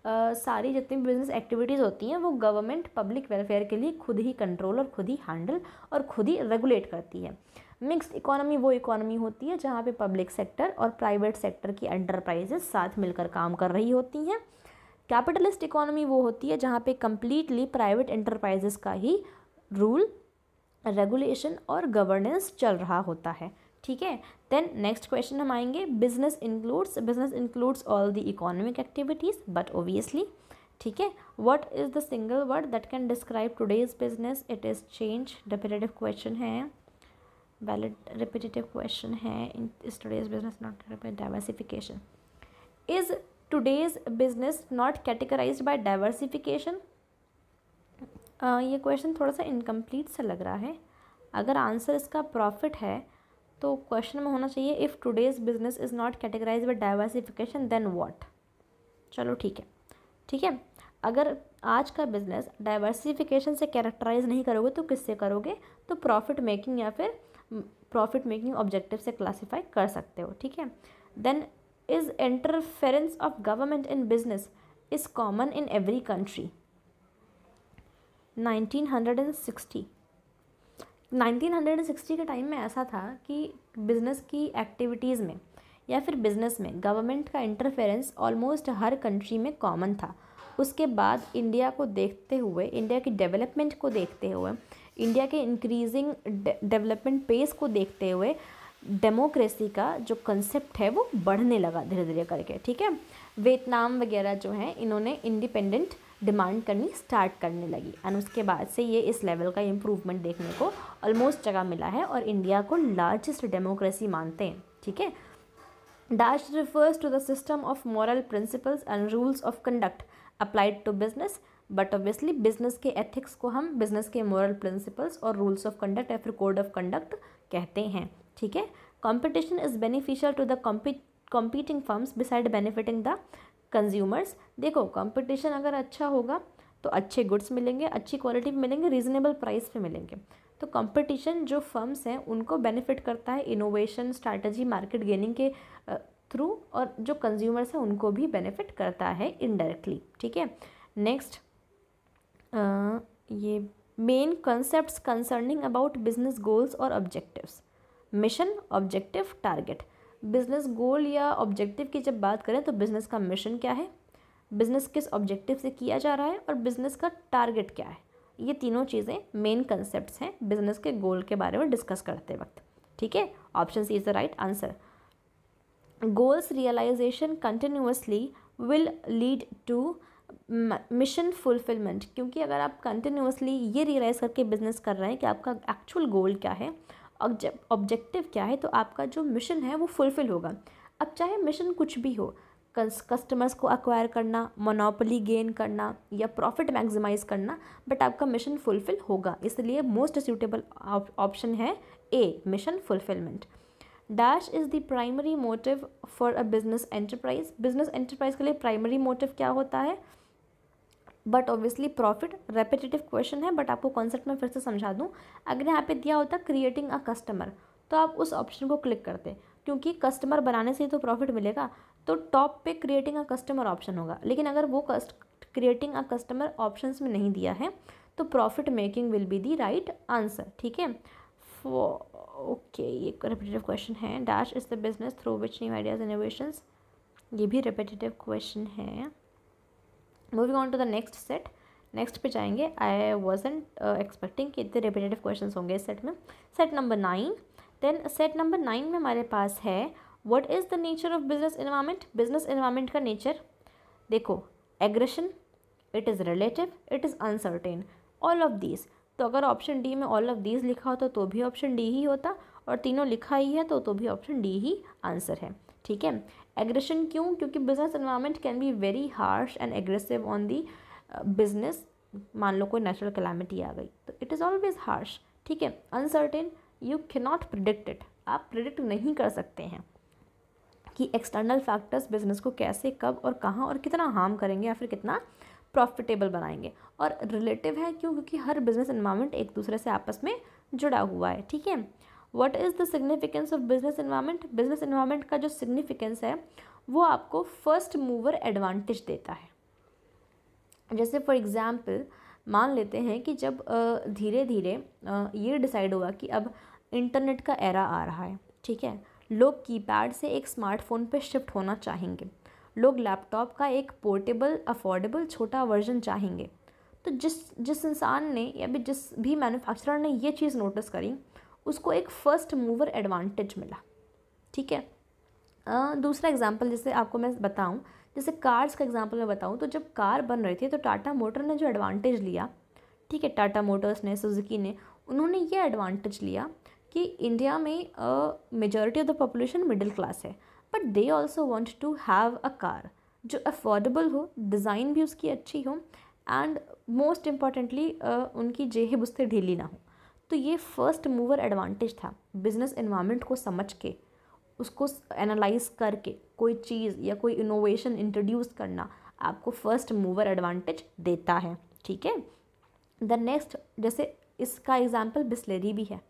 आ, सारी जितनी बिजनेस एक्टिविटीज़ होती हैं वो गवर्नमेंट पब्लिक वेलफेयर के लिए खुद ही कंट्रोल और खुद ही हैंडल और खुद ही रेगुलेट करती है मिक्स्ड इकोनॉमी वो इकोनॉमी होती है जहाँ पे पब्लिक सेक्टर और प्राइवेट सेक्टर की एंटरप्राइजेस साथ मिलकर काम कर रही होती हैं कैपिटलिस्ट इकोनॉमी वो होती है जहाँ पे कम्प्लीटली प्राइवेट एंटरप्राइजेस का ही रूल रेगुलेशन और गवर्नेंस चल रहा होता है ठीक है देन नेक्स्ट क्वेश्चन हम आएंगे business includes business includes all the economic activities but obviously ठीक है what is the single word that can describe today's business it is change definitive question है वैलिड रिपीटेटिव क्वेश्चन है in studies business not by diversification is today's business not categorise by diversification uh, ये क्वेश्चन थोड़ा सा incomplete सा लग रहा है अगर आंसर इसका प्रॉफिट है तो क्वेश्चन में होना चाहिए if today's business is not categorise by diversification then what चलो ठीक है ठीक है अगर आज का बिज़नेस डाइवर्सिफिकेशन से कैरेक्टराइज नहीं करोगे तो किससे करोगे तो प्रॉफिट मेकिंग या फिर प्रॉफिट मेकिंग ऑब्जेक्टिव से क्लासीफाई कर सकते हो ठीक है then is interference of government in business is common in every country 1960 1960 के टाइम में ऐसा था कि बिज़नेस की एक्टिविटीज़ में या फिर बिज़नेस में गवर्नमेंट का इंटरफेरेंस ऑलमोस्ट हर कंट्री में कॉमन था उसके बाद इंडिया को देखते हुए इंडिया की डेवलपमेंट को देखते हुए इंडिया के इंक्रीजिंग डेवलपमेंट पेस को देखते हुए डेमोक्रेसी का जो कंसेप्ट है वो बढ़ने लगा धीरे धीरे करके ठीक है वियतनाम वगैरह जो हैं इन्होंने इंडिपेंडेंट डिमांड करनी स्टार्ट करने लगी एंड उसके बाद से ये इस लेवल का इम्प्रूवमेंट देखने को ऑलमोस्ट जगह मिला है और इंडिया को लार्जेस्ट डेमोक्रेसी मानते हैं ठीक है dash refers to the system of moral principles and rules of conduct applied to business but obviously business के एथिक्स को हम बिजनेस के मॉरल प्रिंसिपल्स और रूल्स ऑफ कंडक्ट या फिर कोड ऑफ कंडक्ट कहते हैं ठीक है competition is beneficial to the competing firms beside benefiting the consumers देखो कॉम्पिटिशन अगर अच्छा होगा तो अच्छे गुड्स मिलेंगे अच्छी क्वालिटी में मिलेंगे रीजनेबल प्राइस पे मिलेंगे तो कंपटीशन जो फर्म्स हैं उनको बेनिफिट करता है इनोवेशन स्ट्रैटेजी मार्केट गेनिंग के थ्रू और जो कंज्यूमर्स हैं उनको भी बेनिफिट करता है इनडायरेक्टली ठीक है नेक्स्ट ये main concept concerning about business goals और objectives mission objective target business goal या ऑब्जेक्टिव की जब बात करें तो बिजनेस का मिशन क्या है बिजनेस किस ऑब्जेक्टिव से किया जा रहा है और बिजनेस का टारगेट क्या है ये तीनों चीज़ें मेन कंसेप्ट हैं बिजनेस के गोल के बारे में डिस्कस करते वक्त ठीक है option C is the right answer goals realisation continuously will lead to mission fulfilment क्योंकि अगर आप कंटिन्यूसली ये रियलाइज़ करके बिजनेस कर रहे हैं कि आपका एक्चुअल गोल क्या है ऑब्जेक्टिव क्या है तो आपका जो मिशन है वो फुलफ़िल होगा अब चाहे मिशन कुछ भी हो कस्टमर्स को अक्वायर करना मोनोपली गेन करना या प्रॉफिट मैक्सिमाइज करना बट आपका मिशन फुलफ़िल होगा इसलिए मोस्ट सूटेबल ऑप्शन है A mission fulfilment dash is the primary motive for a business enterprise business enterprise के लिए प्राइमरी मोटिव क्या होता है but obviously profit repetitive question है बट आपको कॉन्सेप्ट में फिर से समझा दूँ अगर यहाँ पे दिया होता क्रिएटिंग अ कस्टमर तो आप उस ऑप्शन को क्लिक करते क्योंकि कस्टमर बनाने से ही तो प्रॉफिट मिलेगा तो टॉप पे क्रिएटिंग अ कस्टमर ऑप्शन होगा लेकिन अगर वो कस्ट क्रिएटिंग अ कस्टमर ऑप्शन में नहीं दिया है तो profit making will be the right answer ठीक है ओके ये रिपीटेटिव क्वेश्चन है dash is the business through which new ideas innovation ये भी रिपीटेटिव क्वेश्चन है moving on to the next set next पे जाएंगे आई वॉजेंट एक्सपेक्टिंग कि इतने रिपीटेटिव क्वेश्चन होंगे इस सेट में set number nine then set number nine में हमारे पास है what is the nature of business environment business environment का नेचर देखो aggression it is relative it is uncertain all of these तो अगर ऑप्शन डी में ऑल ऑफ दीज लिखा होता तो भी ऑप्शन डी ही होता और तीनों लिखा ही है तो तो भी ऑप्शन डी ही आंसर है ठीक है एग्रेशन क्यों क्योंकि business environment can be very harsh and aggressive on the business मान लो कोई नेचुरल कलेमिटी आ गई तो इट इज़ ऑलवेज हार्श ठीक है uncertain you not predict it आप प्रिडिक्ट नहीं कर सकते हैं कि एक्सटर्नल फैक्टर्स बिजनेस को कैसे कब और कहाँ और कितना हार्म करेंगे या फिर कितना प्रॉफिटेबल बनाएंगे और रिलेटिव है क्यों क्योंकि हर बिजनेस इन्वायरमेंट एक दूसरे से आपस में जुड़ा हुआ है ठीक है what is the significance of business environment business environment का जो सिग्निफिकेंस है वो आपको फर्स्ट मूवर एडवांटेज देता है जैसे फॉर एग्ज़ाम्पल मान लेते हैं कि जब धीरे धीरे ये डिसाइड हुआ कि अब इंटरनेट का एरा आ रहा है ठीक है लोग कीपैड से एक स्मार्टफ़ोन पे शिफ्ट होना चाहेंगे लोग लैपटॉप का एक पोर्टेबल अफोर्डेबल छोटा वर्जन चाहेंगे तो जिस जिस इंसान ने या भी जिस भी मैन्युफैक्चरर ने ये चीज़ नोटिस करी उसको एक फ़र्स्ट मूवर एडवांटेज मिला ठीक है दूसरा एग्जाम्पल जैसे आपको मैं बताऊँ जैसे कार्स का एग्जाम्पल मैं बताऊँ तो जब कार बन रही थी तो टाटा मोटर ने जो एडवांटेज लिया ठीक है टाटा मोटर्स ने सुजुकी ने उन्होंने ये एडवांटेज लिया कि इंडिया में majority of the population middle class है but they also want to have a car जो अफोर्डेबल हो डिज़ाइन भी उसकी अच्छी हो एंड मोस्ट इम्पॉर्टेंटली उनकी जेहब उससे ढीली ना हो तो ये फर्स्ट मूवर एडवांटेज था बिजनेस इन्वामेंट को समझ के उसको एनालाइज करके कोई चीज़ या कोई इनोवेशन इंट्रोड्यूस करना आपको फर्स्ट मूवर एडवांटेज देता है ठीक है द नेक्स्ट जैसे इसका एग्जाम्पल बिस्लेरी भी है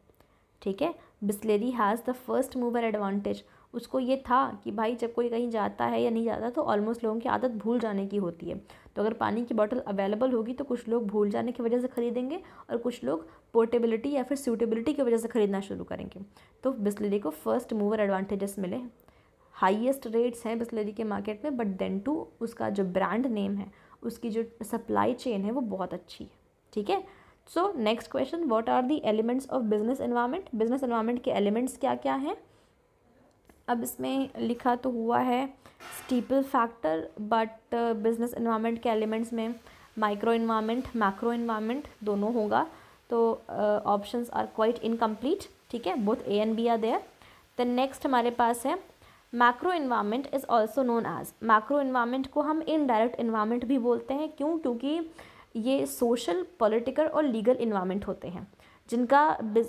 ठीक है Bisleri has the first mover advantage उसको ये था कि भाई जब कोई कहीं जाता है या नहीं जाता तो ऑलमोस्ट लोगों की आदत भूल जाने की होती है तो अगर पानी की बॉटल अवेलेबल होगी तो कुछ लोग भूल जाने की वजह से ख़रीदेंगे और कुछ लोग पोर्टेबिलिटी या फिर सूटेबिलिटी की वजह से ख़रीदना शुरू करेंगे तो बिस्लरी को फर्स्ट मूवर एडवांटेजेस मिले हाईएस्ट रेट्स हैं बिस्लरी के मार्केट में बट देन टू उसका जो ब्रांड नेम है उसकी जो सप्लाई चेन है वो बहुत अच्छी है ठीक है so next question what are the elements of business environment business environment के एलिमेंट्स क्या क्या हैं अब इसमें लिखा तो हुआ है STEEPLE factor but business environment के एलिमेंट्स में माइक्रो इन्वामेंट मैक्रो इन्वामेंट दोनों होगा तो ऑप्शन आर क्वाइट इनकम्प्लीट ठीक है both A and B are there then next हमारे पास है macro environment is also known as macro environment को हम इनडायरेक्ट इन्वामेंट भी बोलते हैं क्यों क्योंकि ये सोशल पॉलिटिकल और लीगल इन्वामेंट होते हैं जिनका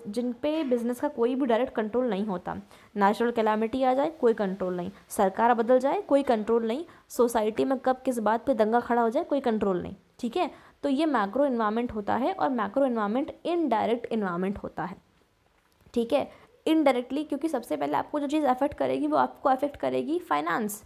जिन पे बिजनेस का कोई भी डायरेक्ट कंट्रोल नहीं होता नेचुरल कैलामिटी आ जाए कोई कंट्रोल नहीं सरकार बदल जाए कोई कंट्रोल नहीं सोसाइटी में कब किस बात पे दंगा खड़ा हो जाए कोई कंट्रोल नहीं ठीक है तो ये मैक्रो इन्वायरमेंट होता है और मैक्रो इन्वायरमेंट इनडायरेक्ट इन्वायरमेंट होता है ठीक है इनडायरेक्टली क्योंकि सबसे पहले आपको जो चीज़ अफेक्ट करेगी वो आपको अफेक्ट करेगी फाइनेंस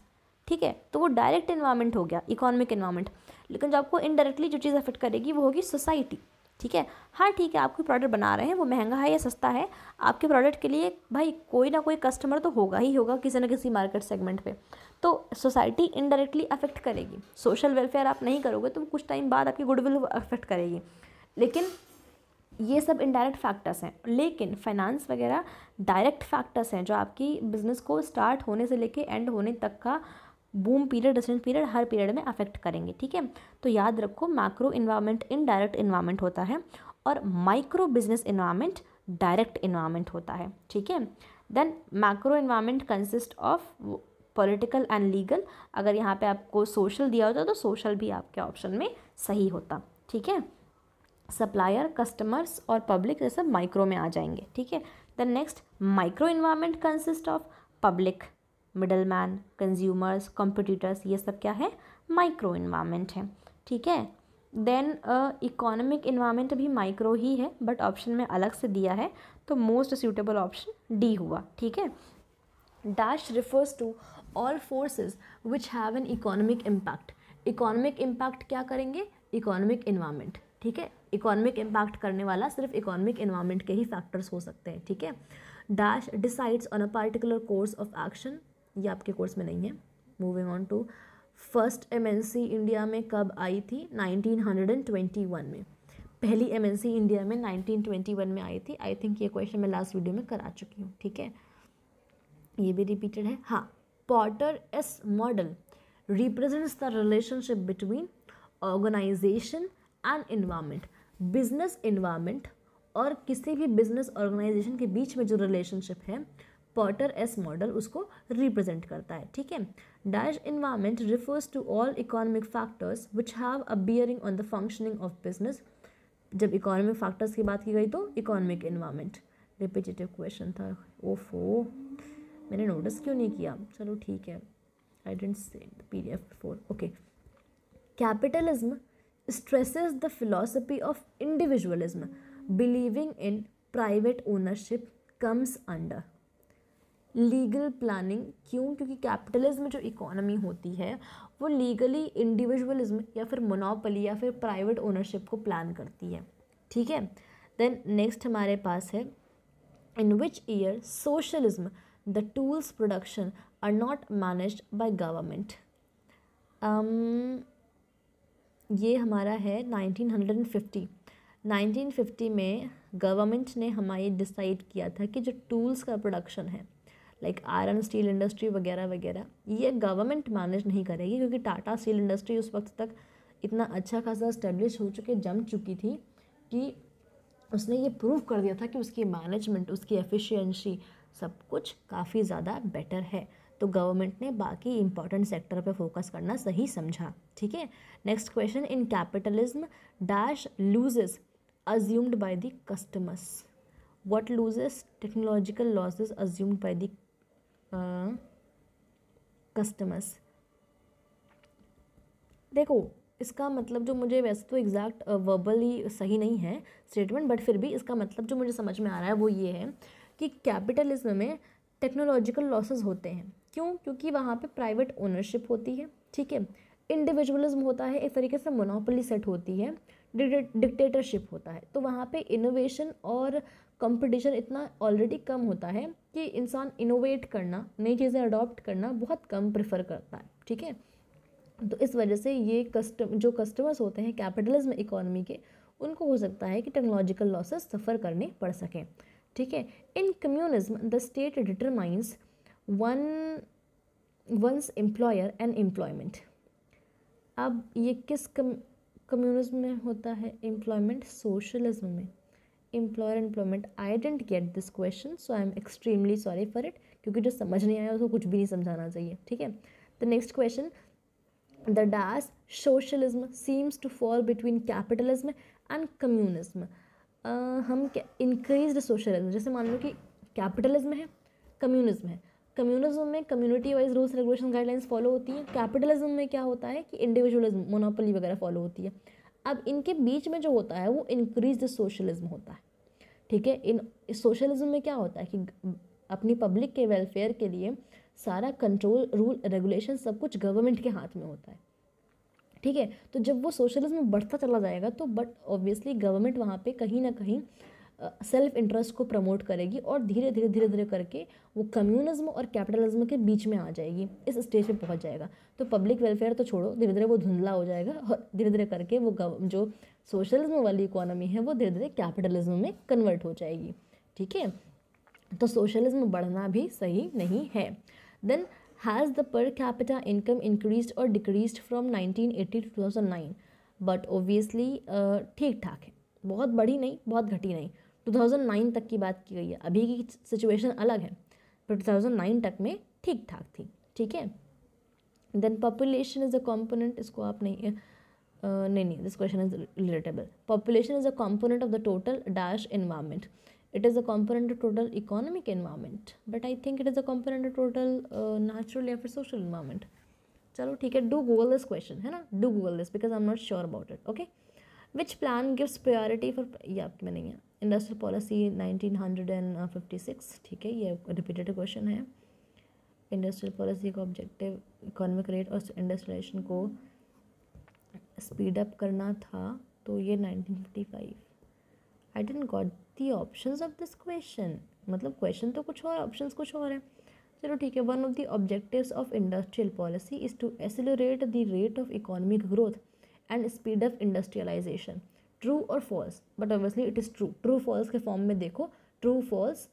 ठीक है तो वो डायरेक्ट इन्वायरमेंट हो गया इकोनॉमिक इन्वायरमेंट लेकिन जो आपको इनडायरेक्टली जो चीज़ अफेक्ट करेगी वो होगी सोसाइटी ठीक है हाँ ठीक है कोई प्रोडक्ट बना रहे हैं वो महंगा है या सस्ता है आपके प्रोडक्ट के लिए भाई कोई ना कोई कस्टमर तो होगा ही होगा किसी ना किसी मार्केट सेगमेंट पे तो सोसाइटी इनडायरेक्टली अफेक्ट करेगी सोशल वेलफेयर आप नहीं करोगे तो कुछ टाइम बाद आपकी गुडविल अफेक्ट करेगी लेकिन ये सब इनडायरेक्ट फैक्टर्स हैं लेकिन फाइनेंस वगैरह डायरेक्ट फैक्टर्स हैं जो आपकी बिज़नेस को स्टार्ट होने से लेके एंड होने तक का बूम पीरियड रेसिडेंस पीरियड हर पीरियड में अफेक्ट करेंगे ठीक है तो याद रखो माइक्रो इन्वायरमेंट इनडायरेक्ट इन्वायरमेंट होता है और micro business environment direct environment होता है ठीक है then micro environment consist of political and legal अगर यहाँ पे आपको सोशल दिया होता तो सोशल भी आपके ऑप्शन में सही होता ठीक है सप्लायर कस्टमर्स और पब्लिक ये सब माइक्रो में आ जाएंगे ठीक है then next micro environment consist of public middleman consumers competitors ये सब क्या है माइक्रो इन्वामेंट है ठीक है देन इकोनॉमिक इन्वामेंट भी माइक्रो ही है बट ऑप्शन में अलग से दिया है तो मोस्ट सूटेबल ऑप्शन डी हुआ ठीक है dash refers to all forces which have an economic impact economic impact क्या करेंगे इकोनॉमिक इन्वामेंट ठीक है इकोनॉमिक इम्पैक्ट करने वाला सिर्फ इकोनॉमिक इन्वामेंट के ही फैक्टर्स हो सकते हैं ठीक है dash decides on a particular course of action ये आपके कोर्स में नहीं है moving on to first M India में कब आई थी 1921 में पहली एम इंडिया में 1921 में आई थी आई थिंक ये क्वेश्चन मैं लास्ट वीडियो में करा चुकी हूँ ठीक है ये भी रिपीटेड है हाँ Porter's model represents the relationship between organisation and environment business environment और किसी भी बिजनेस ऑर्गेनाइजेशन के बीच में जो रिलेशनशिप है पॉटर एस मॉडल उसको रिप्रेजेंट करता है ठीक है dash environment refers to all economic factors which have a bearing on the functioning of business जब इकोनॉमिक फैक्टर्स की बात की गई तो इकोनॉमिक इन्वायरमेंट रिपीटेटिव क्वेश्चन था ओफो मैंने नोटिस क्यों नहीं किया चलो ठीक है आई डेंट से P D F four okay capitalism stress the philosophy of individualism believing in private ownership comes under legal planning क्यों क्योंकि कैपिटलिज्म जो इकोनॉमी होती है वो लीगली इंडिविजुअलिज्म या फिर मोनोपली या फिर प्राइवेट ओनरशिप को प्लान करती है ठीक है देन नेक्स्ट हमारे पास है in which year socialism the tools production are not manage by government ये हमारा है नाइनटीन हंड्रेड एंड फिफ्टी 1950 में गवर्नमेंट ने हमारे डिसाइड किया था कि जो टूल्स का प्रोडक्शन है लाइक आयरन स्टील इंडस्ट्री वगैरह वगैरह ये गवर्नमेंट मैनेज नहीं करेगी क्योंकि टाटा स्टील इंडस्ट्री उस वक्त तक इतना अच्छा खासा इस्टेब्लिश हो चुके जम चुकी थी कि उसने ये प्रूव कर दिया था कि उसकी मैनेजमेंट उसकी एफिशिएंसी सब कुछ काफ़ी ज़्यादा बेटर है तो गवर्नमेंट ने बाकी इंपॉर्टेंट सेक्टर पर फोकस करना सही समझा ठीक है next question in capitalism dash losses assumed by the customers what losses technological losses assumed by the customers देखो इसका मतलब जो मुझे वैसे तो एग्जैक्ट वर्बली सही नहीं है स्टेटमेंट बट फिर भी इसका मतलब जो मुझे समझ में आ रहा है वो ये है कि कैपिटलिज्म में टेक्नोलॉजिकल लॉसेस होते हैं क्यों क्योंकि वहाँ पे प्राइवेट ओनरशिप होती है ठीक है इंडिविजुअलिज्म होता है एक तरीके से मोनोपोली सेट होती है डिक्टेटरशिप होता है तो वहाँ पे इनोवेशन और कंपटीशन इतना ऑलरेडी कम होता है कि इंसान इनोवेट करना नई चीज़ें अडॉप्ट करना बहुत कम प्रेफर करता है ठीक है तो इस वजह से ये कस्टम जो कस्टमर्स होते हैं कैपिटलिज्म इकोनॉमी के उनको हो सकता है कि टेक्नोलॉजिकल लॉसेस सफ़र करने पड़ सकें ठीक है in communism the state determines one one's employer and employment अब ये किस कम कम्युनिज्म में होता है एम्प्लॉयमेंट सोशलिज्म में employer employment I didn't get this question so I am extremely sorry for it क्योंकि जो समझ नहीं आया उसको कुछ भी नहीं समझाना चाहिए ठीक है the next question the dash socialism seems to fall between capitalism and communism हम इंक्रीज सोशलिज्म जैसे मान लो कि कैपिटलिज्म है कम्युनिज्म है कम्युनिज्म में community wise rules regulation guidelines follow होती हैं कैपिटलिज्म में क्या होता है कि इंडिविजुअलिज्म मोनोपोली वगैरह फॉलो होती है अब इनके बीच में जो होता है वो इंक्रीज सोशलिज्म होता है ठीक है इन सोशलिज्म में क्या होता है कि अपनी पब्लिक के वेलफेयर के लिए सारा कंट्रोल रूल रेगुलेशन सब कुछ गवर्नमेंट के हाथ में होता है ठीक है तो जब वो सोशलिज्म बढ़ता चला जाएगा तो बट ऑब्वियसली गवर्नमेंट वहाँ पे कहीं ना कहीं सेल्फ इंटरेस्ट को प्रमोट करेगी और धीरे धीरे धीरे धीरे करके वो कम्युनिज्म और कैपिटलिज्म के बीच में आ जाएगी इस स्टेज पे पहुंच जाएगा तो पब्लिक वेलफेयर तो छोड़ो धीरे धीरे वो धुंधला हो जाएगा और धीरे धीरे करके वो जो सोशलिज्म वाली इकोनॉमी है वो धीरे धीरे कैपिटलिज्म में कन्वर्ट हो जाएगी ठीक है तो सोशलिज्म बढ़ना भी सही नहीं है then has the per capita income increase और decrease from eighty two thousand nine but obviously ठीक ठाक है बहुत बड़ी नहीं बहुत घटी नहीं 2009 तक की बात की गई है अभी की सिचुएशन अलग है पर 2009 तक में ठीक ठाक थी ठीक है देन पॉपुलेशन इज़ अ कॉम्पोनेंट इसको आप नहीं नहीं नहीं this question is relatable population is a component of the total dash environment it is a component of total economic environment but I think it is a component of total natural या फिर social environment चलो ठीक है do Google this question है ना do Google this because I am not sure about it okay which plan gives priority for ये आप में नहीं है industrial policy nineteen hundred and fifty six ठीक है ये रिपीटेड क्वेश्चन है इंडस्ट्रियल पॉलिसी का ऑब्जेक्टिव इकोनॉमिक रेट और इंडस्ट्रियलाइजेशन को स्पीड अप करना था तो ये nineteen fifty five I didn't got the option of this question मतलब क्वेश्चन तो कुछ और ऑप्शन कुछ और हैं चलो ठीक है one of the objective of industrial policy is to accelerate the rate of economic growth and speed of industrialisation true और false but obviously it is true true false के फॉर्म में देखो true false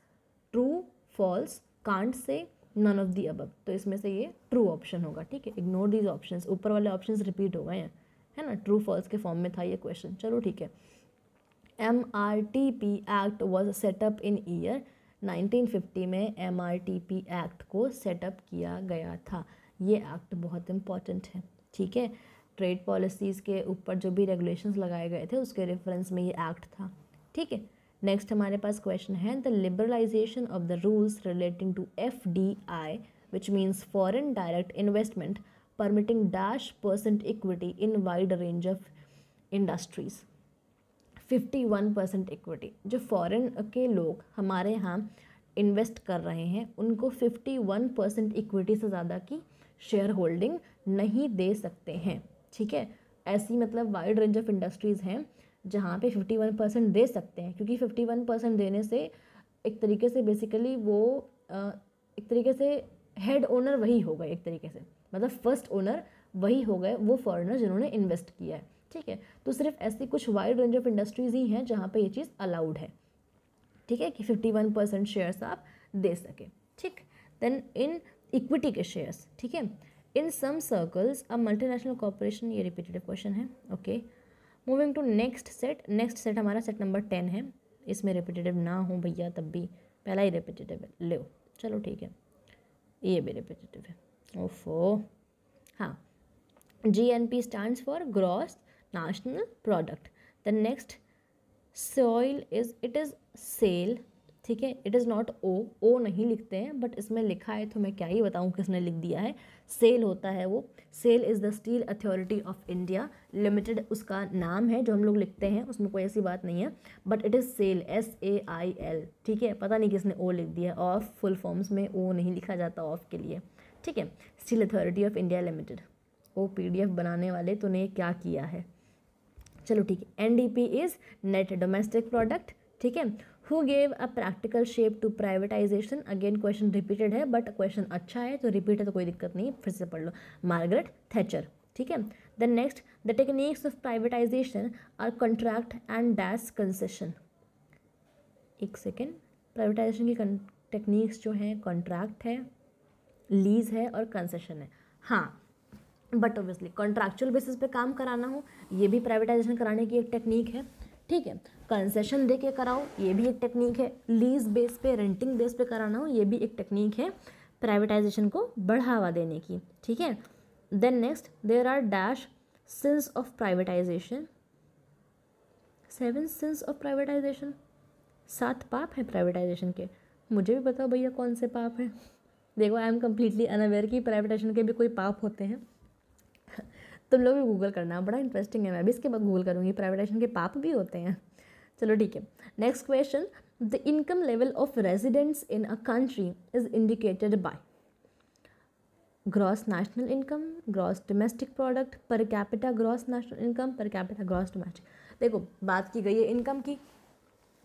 true false can't say none of the above तो इसमें से ये true option होगा ठीक है इग्नोर दीज ऑप्शन ऊपर वाले ऑप्शन रिपीट हो गए हैं है ना ट्रू फॉल्स के फॉर्म में था ये क्वेश्चन चलो ठीक है M R T P act was setup in year 1950 में M R T P act को सेटअप किया गया था ये एक्ट बहुत इम्पॉर्टेंट है ठीक है ट्रेड पॉलिसीज़ के ऊपर जो भी रेगुलेशंस लगाए गए थे उसके रेफरेंस में ये एक्ट था ठीक है नेक्स्ट हमारे पास क्वेश्चन है the liberalisation of the rules relating to F D I which means foreign direct investment permitting dash percent equity in wide range of industries fifty one percent equity जो foreign के लोग हमारे यहाँ invest कर रहे हैं उनको फिफ्टी वन परसेंट इक्विटी से ज़्यादा की शेयर होल्डिंग नहीं दे सकते हैं ठीक है ऐसी मतलब वाइड रेंज ऑफ इंडस्ट्रीज़ हैं जहाँ पे वन परसेंट दे सकते हैं क्योंकि फिफ्टी वन परसेंट देने से एक तरीके से बेसिकली वो एक तरीके से हेड ओनर वही हो गए एक तरीके से मतलब फर्स्ट ओनर वही हो गए वो फॉरेनर जिन्होंने इन्वेस्ट किया है ठीक है तो सिर्फ ऐसी कुछ वाइड रेंज ऑफ इंडस्ट्रीज़ ही हैं जहाँ पर ये चीज़ अलाउड है ठीक है कि फिफ्टी वन परसेंट शेयर्स आप दे सकें ठीक देन इन इक्विटी के शेयर्स ठीक है इन सम सर्कल्स अब मल्टीनेशनल कॉरपोरेशन ये रिपीटेड क्वेश्चन है okay moving to next set next set हमारा सेट नंबर टेन है इसमें रिपीटेटिव ना हो भैया तब भी पहला ही रिपीटेटिव है ले चलो ठीक है ये भी रिपीटेटिव है ओफो हाँ G N P stand for gross national product the next soil is it is SAIL ठीक है it is not O O नहीं लिखते हैं बट इसमें लिखा है तो मैं क्या ही बताऊँ किसने लिख दिया है सेल होता है वो SAIL is the Steel Authority of India Limited उसका नाम है जो हम लोग लिखते हैं उसमें कोई ऐसी बात नहीं है but it is SAIL S A I L ठीक है पता नहीं किसने ओ लिख दिया है ऑफ फुल फॉर्म्स में ओ नहीं लिखा जाता ऑफ के लिए ठीक है Steel Authority of India Limited O P बनाने वाले तूने क्या किया है चलो ठीक है N D P is net domestic product ठीक है who gave a practical shape to privatisation again question repeated है बट क्वेश्चन अच्छा है तो रिपीट है तो कोई दिक्कत नहीं फिर से पढ़ लो मार्गरेट थैचर ठीक है the next the techniques of privatisation are contract and dash concession एक सेकेंड प्राइवेटाइजेशन की टेक्निक्स जो हैं कॉन्ट्रैक्ट है लीज है और कंसेशन है हाँ बट ऑब्वियसली कॉन्ट्रैक्चुअल बेसिस पे काम कराना हो ये भी प्राइवेटाइजेशन कराने की एक टेक्निक है ठीक है कंसेशन दे के कराओ ये भी एक टेक्निक है लीज बेस पे रेंटिंग बेस पे कराना हो ये भी एक टेक्निक है प्राइवेटाइजेशन को बढ़ावा देने की ठीक है then next there are dash sins of privatisation seven sins of privatisation सात पाप हैं प्राइवेटाइजेशन के मुझे भी बताओ भैया कौन से पाप हैं देखो आई एम कम्प्लीटली अनअवेयर कि प्राइवेटाइजेशन के भी कोई पाप होते हैं तुम तो लोग भी गूगल करना बड़ा इंटरेस्टिंग है मैं भी इसके बाद गूगल करूँगी प्राइवेटाइजेशन के पाप भी होते हैं चलो ठीक है next question the income level of residents in a country is indicated by gross national income gross domestic product per capita gross national income per capita gross domestic देखो बात की गई है इनकम की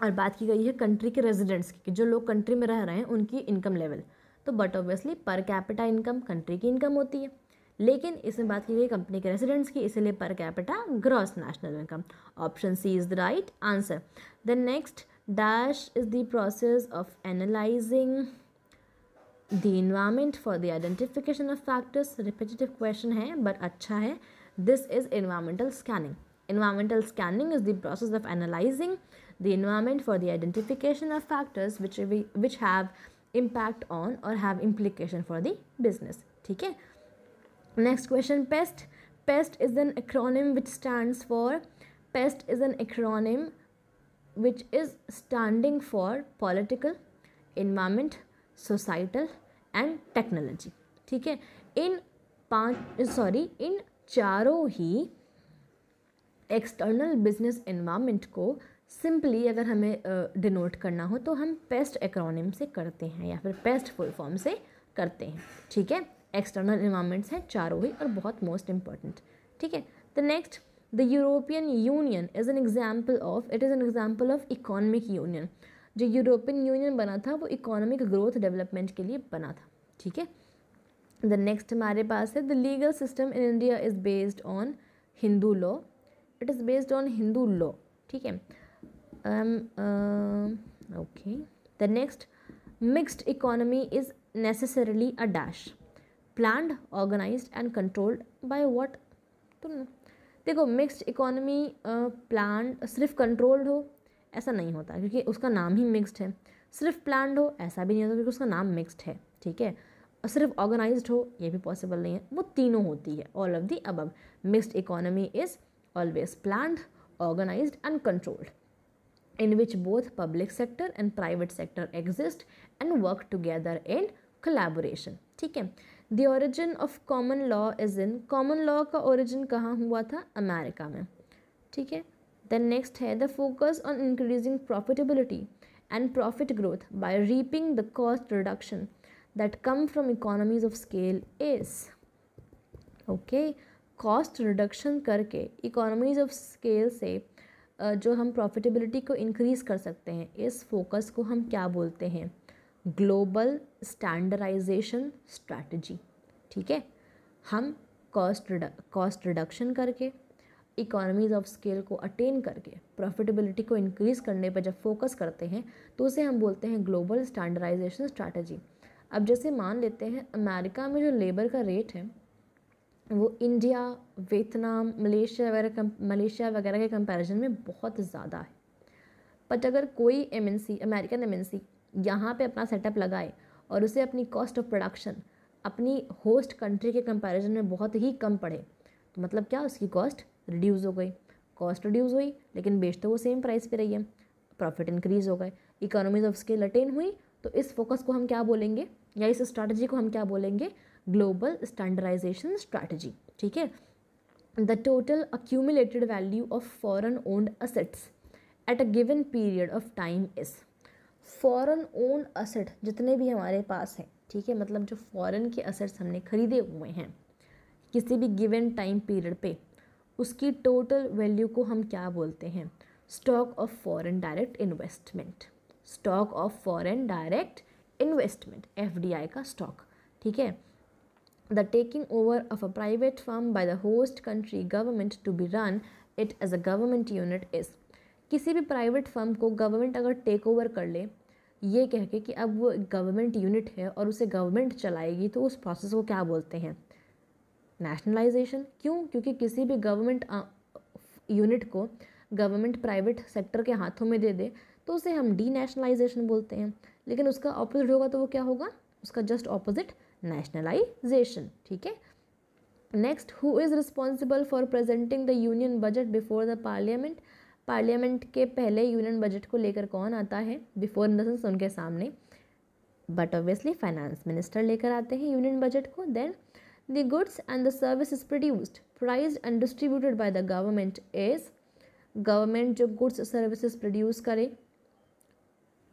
और बात की गई है कंट्री के रेजिडेंट्स की जो लोग कंट्री में रह रहे हैं उनकी इनकम लेवल तो but obviously per capita income country की इनकम होती है लेकिन इसमें बात की गई कंपनी के रेसिडेंट्स की इसलिए per capita gross national income option C is the right answer then next dash is the process of analysing the environment for the identification of factors repetitive question है बट अच्छा है this is environmental scanning environmental scanning is the process of analysing the environment for the identification of factors which which have impact on और have implication for the business ठीक है next question PEST paste is an acronym which stand for PEST is an acronym which is standing for political environment societal and technology ठीक है इन पाँच sorry इन चारों ही एक्सटर्नल बिजनेस इन्वामेंट को सिंपली अगर हमें डिनोट uh, करना हो तो हम पेस्ट एक्रोनिम से करते हैं या फिर पेस्ट फुल फॉर्म से करते हैं ठीक है एक्सटर्नल इन्वायरमेंट्स हैं चारों ही और बहुत मोस्ट इम्पॉर्टेंट ठीक है the next the European Union is an example of it is an example of economic union जो यूरोपियन यूनियन बना था वो इकोनॉमिक ग्रोथ डेवलपमेंट के लिए बना था ठीक है द नेक्स्ट हमारे पास है the legal system in India is based on Hindu law it is based on Hindu law ठीक है okay the next mixed economy is necessarily a dash planned organise and controlled by what तो देखो mixed economy plan सिर्फ controlled हो ऐसा नहीं होता क्योंकि उसका नाम ही मिक्सड है सिर्फ प्लान्ड हो ऐसा भी नहीं होता क्योंकि उसका नाम मिक्सड है ठीक है सिर्फ ऑर्गेनाइज हो ये भी पॉसिबल नहीं है वो तीनों होती है ऑल ऑफ दी अबब mixed economy is always planned organise and controlled in which both public sector and private sector exist and work together in collaboration ठीक है the origin of common law is in common law का origin कहाँ हुआ था America में ठीक है then next है the focus on increasing profitability and profit growth by reaping the cost reduction that come from economies of scale is okay cost reduction करके economies of scale से जो हम प्रॉफिटेबिलिटी को इंक्रीज़ कर सकते हैं इस फोकस को हम क्या बोलते हैं ग्लोबल स्टैंडर्डाइजेशन स्ट्रैटेजी ठीक है हम कॉस्ट कॉस्ट रिडक्शन करके इकोनॉमीज ऑफ स्केल को अटेन करके प्रॉफिटेबिलिटी को इंक्रीज़ करने पर जब फोकस करते हैं तो उसे हम बोलते हैं ग्लोबल स्टैंडर्डाइजेशन स्ट्रैटेजी अब जैसे मान लेते हैं अमेरिका में जो लेबर का रेट है वो इंडिया वियतनाम मलेशिया वगैरह मलेशिया वगैरह के कंपैरिजन में बहुत ज़्यादा है बट अगर कोई एम अमेरिकन एम यहाँ पे अपना सेटअप लगाए और उसे अपनी कॉस्ट ऑफ प्रोडक्शन अपनी होस्ट कंट्री के कंपैरिजन में बहुत ही कम पड़े तो मतलब क्या उसकी कॉस्ट रिड्यूस हो गई कॉस्ट रिड्यूस हुई लेकिन बेच तो वो सेम प्राइस पे रही है प्रॉफिट इंक्रीज हो गए इकोनॉमीज ऑफ स्केल अटेन हुई तो इस फोकस को हम क्या बोलेंगे या इस स्ट्रैटेजी को हम क्या बोलेंगे ग्लोबल स्टैंडर्डाइजेशन स्ट्रैटेजी ठीक है the total accumulated value of foreign owned assets at a given period of time is foreign own asset जितने भी हमारे पास हैं ठीक है मतलब जो फ़ॉरन के असेट्स हमने ख़रीदे हुए हैं किसी भी गिवन टाइम पीरियड पे उसकी टोटल वैल्यू को हम क्या बोलते हैं stock of foreign direct investment stock of foreign direct investment F का स्टॉक ठीक है the taking over of a private firm by the host country government to be run it as a government unit is किसी भी private firm को government अगर take over कर ले ये कह के कि अब वो गवर्नमेंट यूनिट है और उसे गवर्नमेंट चलाएगी तो उस प्रोसेस को क्या बोलते हैं नेशनलाइजेशन क्यों क्योंकि किसी भी गवर्नमेंट यूनिट को गवर्नमेंट प्राइवेट सेक्टर के हाथों में दे दे तो उसे हम डी नेशनलाइजेशन बोलते हैं लेकिन उसका ऑपोजिट होगा तो वो क्या होगा उसका जस्ट ऑपोजिट नेशनलाइजेशन ठीक है next who is responsible for presenting the union budget before the parliament parliament के पहले यूनियन बजट को लेकर कौन आता है बिफोर इन द उनके सामने बट ऑब्वियसली फाइनेंस मिनिस्टर लेकर आते हैं यूनियन बजट को then the goods and the service is produced price and distributed by the government is government जो गुड्स सर्विसेज प्रोड्यूस करे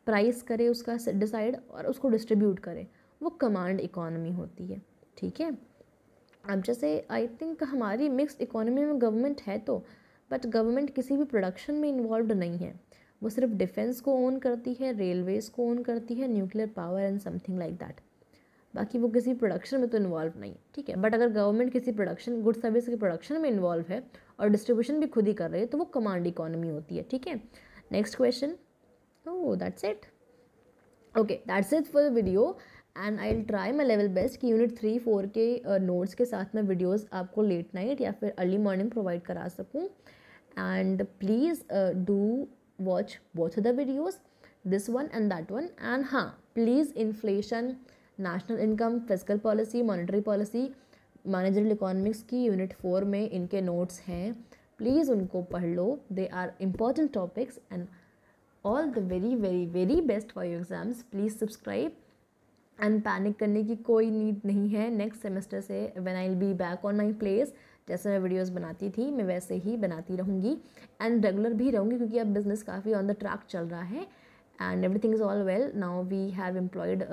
प्राइस करे उसका डिसाइड और उसको डिस्ट्रीब्यूट करे वो कमांड इकोनॉमी होती है ठीक है अब जैसे आई थिंक हमारी मिक्स्ड इकोनॉमी में गवर्नमेंट है तो बट गवर्नमेंट किसी भी प्रोडक्शन में इन्वॉल्व नहीं है वो सिर्फ डिफेंस को ओन करती है रेलवेज़ को ओन करती है nuclear power and something like that बाकी वो किसी प्रोडक्शन में तो इन्वॉल्व नहीं है ठीक है बट अगर गवर्नमेंट किसी प्रोडक्शन गुड सर्विस के प्रोडक्शन में इन्वॉल्व है और डिस्ट्रीब्यूशन भी खुद ही कर रही है तो वो कमांड इकोनॉमी होती है ठीक है next question oh that's it okay that's it for video and I will try my level best कि यूनिट थ्री फोर के नोट्स uh, के साथ मैं वीडियोज़ आपको लेट नाइट या फिर अर्ली मॉर्निंग प्रोवाइड करा सकूँ and please uh, do watch both of the videos this one and that one and huh हाँ, please inflation national income physical policy monetary policy managerial economics की unit four में इनके notes हैं please उनको पढ़ लो they are important topics and all the very very very best for your exams please subscribe and panic करने की कोई नीड नहीं है नेक्स्ट सेमेस्टर से when I will be back on my place जैसे मैं वीडियोस बनाती थी मैं वैसे ही बनाती रहूँगी एंड रेगुलर भी रहूँगी क्योंकि अब बिज़नेस काफ़ी ऑन द ट्रैक चल रहा है and everything is all well now we have employed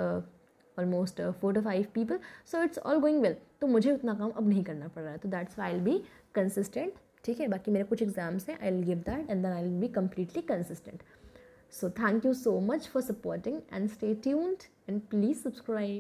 almost four to five people so it's all going well तो मुझे उतना काम अब नहीं करना पड़ रहा है तो that's why I be consistent ठीक है बाकी मेरे कुछ एग्जाम्स हैं I will give that and then I will be completely consistent so thank you so much for supporting and stay tuned and please subscribe